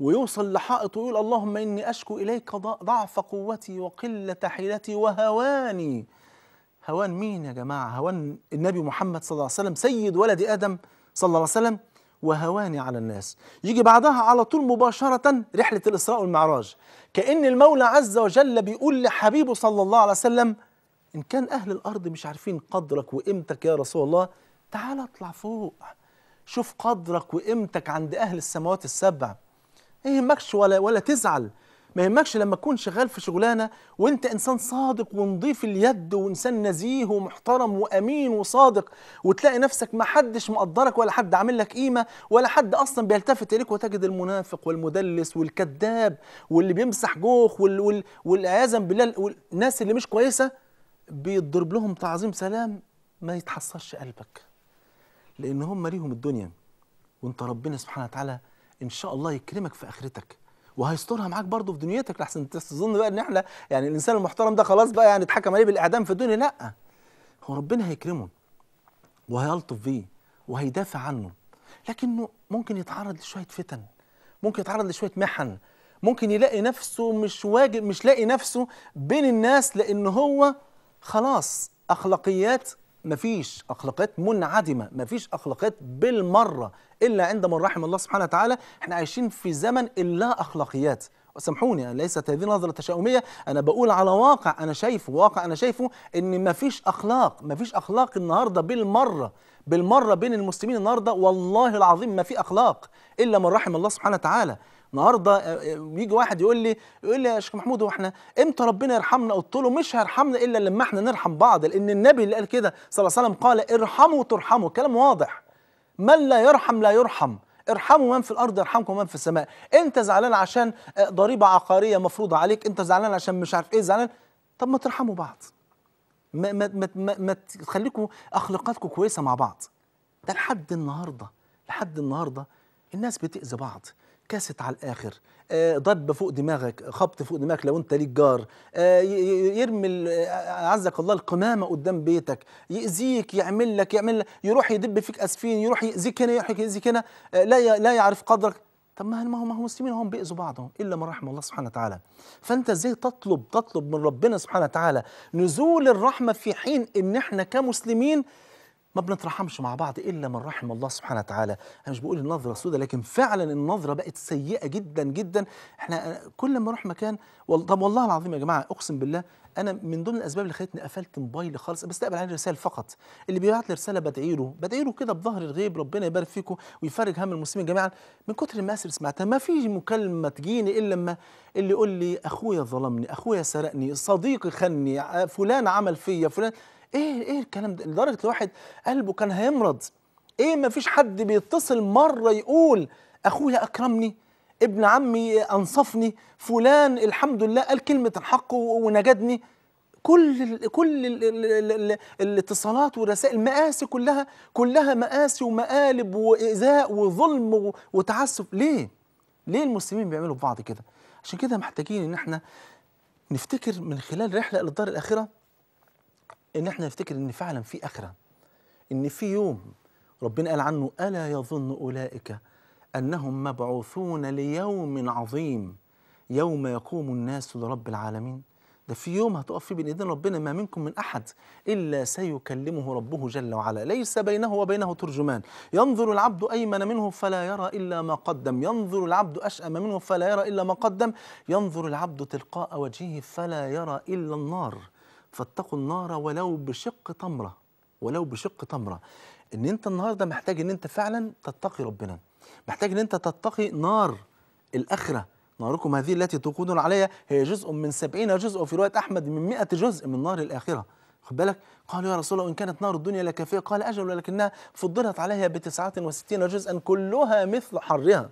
ويوصل لحائط ويقول اللهم إني أشكو إليك ضعف قوتي وقلة حيلتي وهواني هوان مين يا جماعة هوان النبي محمد صلى الله عليه وسلم سيد ولد آدم صلى الله عليه وسلم وهواني على الناس يجي بعدها على طول مباشرة رحلة الإسراء والمعراج كأن المولى عز وجل بيقول لحبيبه صلى الله عليه وسلم إن كان أهل الأرض مش عارفين قدرك وقيمتك يا رسول الله تعال اطلع فوق شوف قدرك وقيمتك عند أهل السماوات السبع ما يهمكش ولا ولا تزعل ما يهمكش لما تكون شغال في شغلانه وانت انسان صادق ونضيف اليد وانسان نزيه ومحترم وامين وصادق وتلاقي نفسك ما حدش مقدرك ولا حد عامل لك قيمه ولا حد اصلا بيلتفت اليك وتجد المنافق والمدلس والكذاب واللي بيمسح جوخ والعياذا بالله والناس اللي مش كويسه بيضرب لهم تعظيم سلام ما يتحصلش قلبك لان هم ليهم الدنيا وانت ربنا سبحانه وتعالى ان شاء الله يكرمك في اخرتك وهيسترها معاك برضه في دنيتك لحسن تظن بقى ان احنا يعني الانسان المحترم ده خلاص بقى يعني اتحكم عليه بالاعدام في الدنيا لا هو ربنا هيكرمه وهيلطف بيه وهيدافع عنه لكنه ممكن يتعرض لشويه فتن ممكن يتعرض لشويه محن ممكن يلاقي نفسه مش واجب مش لاقي نفسه بين الناس لان هو خلاص اخلاقيات مفيش اخلاقيات منعدمه مفيش اخلاقيات بالمره الا عند من رحم الله سبحانه وتعالى احنا عايشين في زمن اللا اخلاقيات سامحوني ليست هذه نظرة تشاؤمية أنا بقول على واقع أنا شايفه واقع أنا شايفه إن مفيش أخلاق مفيش أخلاق النهاردة بالمرة بالمرة بين المسلمين النهاردة والله العظيم ما في أخلاق إلا من رحم الله سبحانه وتعالى النهارده آه، آه، يجي واحد يقول لي يقول لي يا شيخ محمود هو احنا امتى ربنا يرحمنا قلت له مش هيرحمنا الا لما احنا نرحم بعض لان النبي اللي قال كده صلى الله عليه وسلم قال ارحموا ترحموا كلام واضح من لا يرحم لا يرحم ارحموا من في الارض يرحمكم من في السماء انت زعلان عشان آه، ضريبه عقاريه مفروضه عليك انت زعلان عشان مش عارف ايه زعلان طب ما ترحموا بعض ما ما ما, ما, ما تخليكم اخلاقاتكم كويسه مع بعض ده لحد النهارده لحد النهارده الناس بتاذي بعض كاست على الآخر آه، ضرب فوق دماغك خبط فوق دماغك لو انت ليك جار آه، يرمي اعزك آه، الله القمامه قدام بيتك ياذيك يعمل لك يعمل لك يروح يدب فيك اسفين يروح ياذيك هنا يروح ياذيك هنا لا لا يعرف قدرك طب ما ما هو ما هو مسلمين هم بيأذوا بعضهم الا من رحم الله سبحانه وتعالى فانت ازاي تطلب تطلب من ربنا سبحانه وتعالى نزول الرحمه في حين ان احنا كمسلمين ما بنترحمش مع بعض الا من رحم الله سبحانه وتعالى انا مش بقول النظره سودة لكن فعلا النظره بقت سيئه جدا جدا احنا كل ما اروح مكان طب والله العظيم يا جماعه اقسم بالله انا من ضمن الاسباب اللي خلتني قفلت موبايلي خالص بستقبل عليه رسائل فقط اللي بيبعت لي رساله بدعي له بدعي له كده بظهر الغيب ربنا يبارك فيكم ويفرج هم المسلمين جميعا من كتر ما سمعتها ما في مكالمه تجيني الا لما اللي يقول لي اخويا ظلمني اخويا سرقني صديقي خني فلان عمل فيا فلان ايه ايه الكلام ده لدرجه الواحد قلبه كان هيمرض ايه ما فيش حد بيتصل مره يقول اخويا اكرمني ابن عمي انصفني فلان الحمد لله قال كلمه الحق ونجدني كل الـ كل الـ الاتصالات والرسائل مآسي كلها كلها مآسي ومقالب وإيذاء وظلم وتعسف ليه؟ ليه المسلمين بيعملوا في بعض كده؟ عشان كده محتاجين إن احنا نفتكر من خلال رحلة للدار الآخرة ان احنا نفتكر ان فعلا في اخره ان في يوم ربنا قال عنه الا يظن اولئك انهم مبعوثون ليوم عظيم يوم يقوم الناس لرب العالمين ده في يوم هتقف فيه بين ايدين ربنا ما منكم من احد الا سيكلمه ربه جل وعلا ليس بينه وبينه ترجمان ينظر العبد ايمن منه فلا يرى الا ما قدم ينظر العبد اشام منه فلا يرى الا ما قدم ينظر العبد تلقاء وجهه فلا يرى الا النار فاتقوا النار ولو بشق تمره ولو بشق تمره ان انت النهارده محتاج ان انت فعلا تتقي ربنا محتاج ان انت تتقي نار الاخره ناركم هذه التي تقودون عليها هي جزء من سبعين جزء وفي رواية أحمد من مئة جزء من نار الآخرة خد بالك قالوا يا رسول الله إن كانت نار الدنيا لكافية قال أجل ولكنها فضلت عليها بتسعة وستين جزءا كلها مثل حرها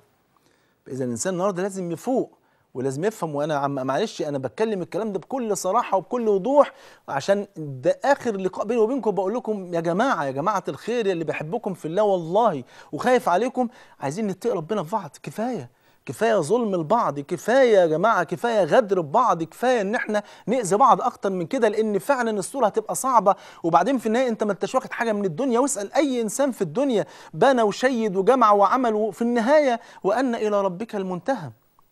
إذا الإنسان النهاردة لازم يفوق ولازم يفهم وانا عم معلش انا بتكلم الكلام ده بكل صراحه وبكل وضوح عشان ده اخر لقاء بيني وبينكم بقول لكم يا جماعه يا جماعه الخير يا اللي بحبكم في الله والله وخايف عليكم عايزين نتقي ربنا في بعض كفايه كفايه ظلم البعض كفايه يا جماعه كفايه غدر ببعض كفايه ان احنا ناذي بعض اكتر من كده لان فعلا الصوره هتبقى صعبه وبعدين في النهايه انت ما انتش واخد حاجه من الدنيا واسال اي انسان في الدنيا بنى وشيد وجمع وعمل وفي النهايه وان الى ربك المنتهى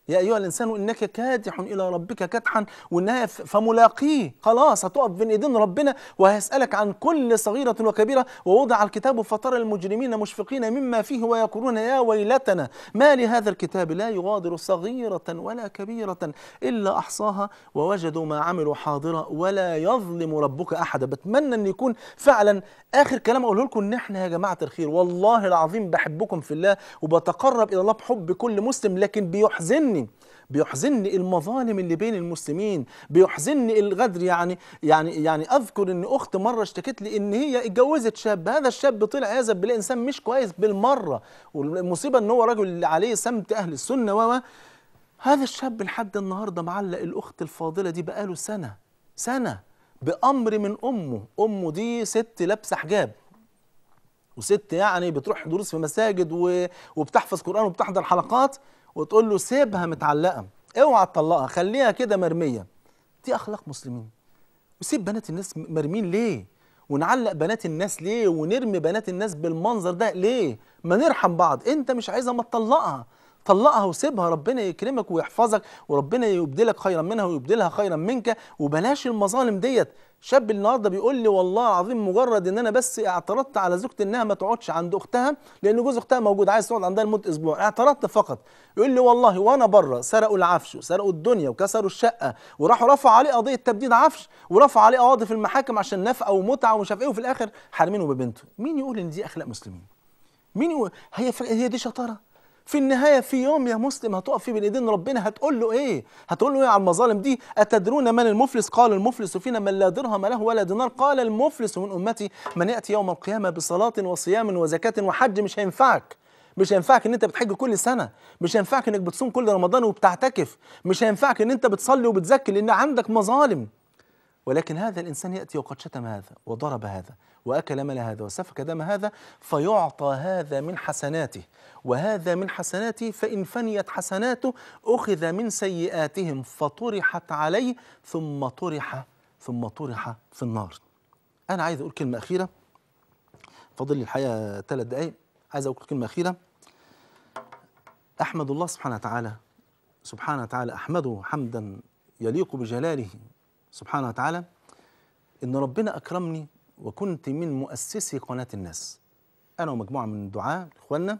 يا أيها الإنسان إنك كادح إلى ربك كدحا وإنها فملاقيه خلاص هتقف بين إيدين ربنا وهيسألك عن كل صغيرة وكبيرة ووضع الكتاب فترى المجرمين مشفقين مما فيه ويقولون يا ويلتنا ما لهذا الكتاب لا يغادر صغيرة ولا كبيرة إلا أحصاها ووجدوا ما عملوا حاضرا ولا يظلم ربك أحدا بتمنى أن يكون فعلا آخر كلام أقوله لكم إن إحنا يا جماعة الخير والله العظيم بحبكم في الله وبتقرب إلى الله بحب كل مسلم لكن بيحزن بيحزنني بيحزنني المظالم اللي بين المسلمين بيحزنني الغدر يعني يعني يعني اذكر ان اخت مره اشتكت لي ان هي اتجوزت شاب هذا الشاب طلع عياذا بالله انسان مش كويس بالمره والمصيبه ان هو راجل عليه سمت اهل السنه و هذا الشاب لحد النهارده معلق الاخت الفاضله دي بقاله سنه سنه بامر من امه امه دي ست لابسه حجاب وست يعني بتروح دروس في مساجد وبتحفظ قران وبتحضر حلقات وتقول له سيبها متعلقه اوعى تطلقها خليها كده مرميه دي اخلاق مسلمين وسيب بنات الناس مرمين ليه ونعلق بنات الناس ليه ونرمي بنات الناس بالمنظر ده ليه ما نرحم بعض انت مش عايزها ما تطلقها طلقها وسيبها ربنا يكرمك ويحفظك وربنا يبدلك خيرا منها ويبدلها خيرا منك وبلاش المظالم ديت شاب النهارده بيقول لي والله العظيم مجرد ان انا بس اعترضت على زوجتي انها ما تقعدش عند اختها لان جوز اختها موجود عايز تقعد عندها لمده اسبوع اعترضت فقط يقول لي والله وانا بره سرقوا العفش وسرقوا الدنيا وكسروا الشقه وراحوا رفعوا عليه قضيه تبديد عفش ورفعوا عليه قواضي في المحاكم عشان نفقه ومتعه ومش عارف ايه وفي الاخر حارمينه ببنته مين يقول ان دي اخلاق مسلمين مين يقول هي هي دي شطاره في النهايه في يوم يا مسلم هتقف بين ايدين ربنا هتقول له ايه؟ هتقول له ايه على المظالم دي؟ اتدرون من المفلس؟ قال المفلس فينا من لا درهم له ولا دينار، قال المفلس من امتي من ياتي يوم القيامه بصلاه وصيام وزكاه وحج مش هينفعك. مش هينفعك ان انت بتحج كل سنه، مش هينفعك انك بتصوم كل رمضان وبتعتكف، مش هينفعك ان انت بتصلي وبتزكي لان عندك مظالم. ولكن هذا الانسان ياتي وقد شتم هذا وضرب هذا وأكل مال هذا وسفك دم هذا فيعطى هذا من حسناته وهذا من حسناته فإن فنيت حسناته أخذ من سيئاتهم فطرحت عليه ثم طرح ثم طرح في النار أنا عايز أقول كلمة أخيرة فاضل لي الحقيقة ثلاث دقايق عايز أقول كلمة أخيرة أحمد الله سبحانه وتعالى سبحانه وتعالى أحمده حمدا يليق بجلاله سبحانه وتعالى إن ربنا أكرمني وكنت من مؤسسي قناة الناس أنا ومجموعة من الدعاء إخواننا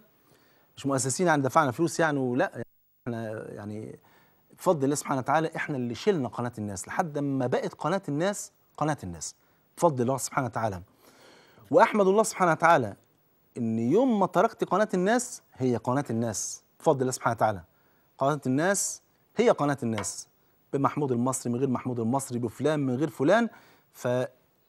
مش مؤسسين يعني دفعنا فلوس يعني ولا احنا يعني بفضل الله سبحانه وتعالى احنا اللي شلنا قناة الناس لحد ما بقت قناة الناس قناة الناس بفضل الله سبحانه وتعالى وأحمد الله سبحانه وتعالى إن يوم ما تركت قناة الناس هي قناة الناس بفضل الله سبحانه وتعالى قناة الناس هي قناة الناس بمحمود المصري من غير محمود المصري بفلان من غير فلان ف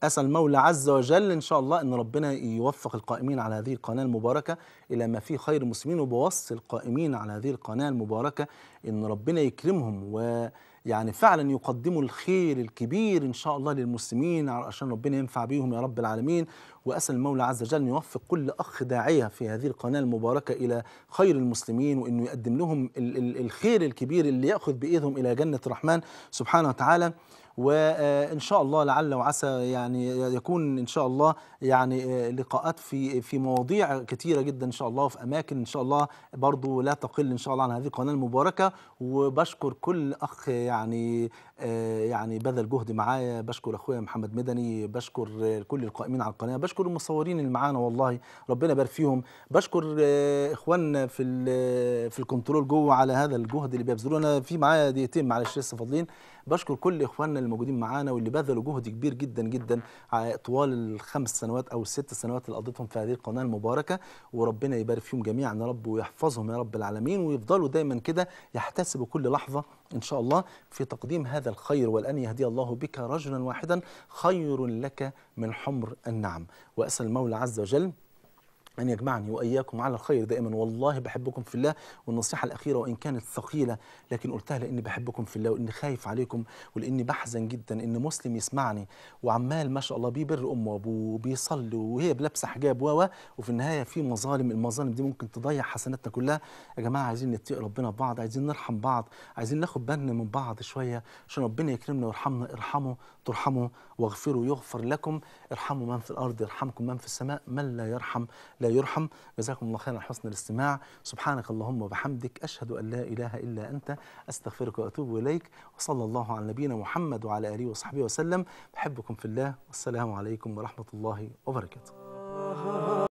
أسأل المولى عز وجل إن شاء الله أن ربنا يوفق القائمين على هذه القناة المباركة إلى ما فيه خير المسلمين وبوصي القائمين على هذه القناة المباركة أن ربنا يكرمهم و يعني فعلا يقدموا الخير الكبير ان شاء الله للمسلمين عشان ربنا ينفع بيهم يا رب العالمين واسال المولى عز وجل ان يوفق كل اخ داعيه في هذه القناه المباركه الى خير المسلمين وانه يقدم لهم الخير الكبير اللي ياخذ بايدهم الى جنه الرحمن سبحانه وتعالى وان شاء الله لعل وعسى يعني يكون ان شاء الله يعني لقاءات في في مواضيع كتيره جدا ان شاء الله وفي اماكن ان شاء الله برضو لا تقل ان شاء الله عن هذه القناه المباركه وبشكر كل اخ يعني يعني بذل جهد معايا بشكر اخويا محمد مدني بشكر كل القائمين على القناه بشكر المصورين اللي معانا والله ربنا يبارك فيهم بشكر اخواننا في في الكنترول جوه على هذا الجهد اللي بيبذلوه انا في معايا دقيقتين معلش لسه فاضلين بشكر كل اخواننا اللي موجودين معانا واللي بذلوا جهد كبير جدا جدا طوال الخمس سنوات او الست سنوات اللي قضيتهم في هذه القناه المباركه وربنا يبارك فيهم جميعا يا رب ويحفظهم يا رب العالمين ويفضلوا دايما كده يحتسبوا كل لحظه ان شاء الله في تقديم هذا الخير والان يهدي الله بك رجلا واحدا خير لك من حمر النعم واسال المولى عز وجل أن يجمعني وإياكم على الخير دائما والله بحبكم في الله والنصيحة الأخيرة وإن كانت ثقيلة لكن قلتها لأني بحبكم في الله وإني خايف عليكم ولأني بحزن جدا إن مسلم يسمعني وعمال ما شاء الله بيبر أمه وأبوه وبيصلي وهي لابسة حجاب و وفي النهاية في مظالم المظالم دي ممكن تضيع حسناتنا كلها يا جماعة عايزين نتقي ربنا ببعض عايزين نرحم بعض عايزين ناخد بالنا من بعض شوية عشان ربنا يكرمنا ويرحمنا ارحموا ترحموا واغفروا يغفر لكم ارحموا من في الأرض يرحمكم من في السماء من لا يرحم لا يرحم جزاكم الله خيرا حسن الاستماع سبحانك اللهم وبحمدك أشهد أن لا إله إلا أنت أستغفرك وأتوب إليك وصلى الله على نبينا محمد وعلى آله وصحبه وسلم بحبكم في الله والسلام عليكم ورحمة الله وبركاته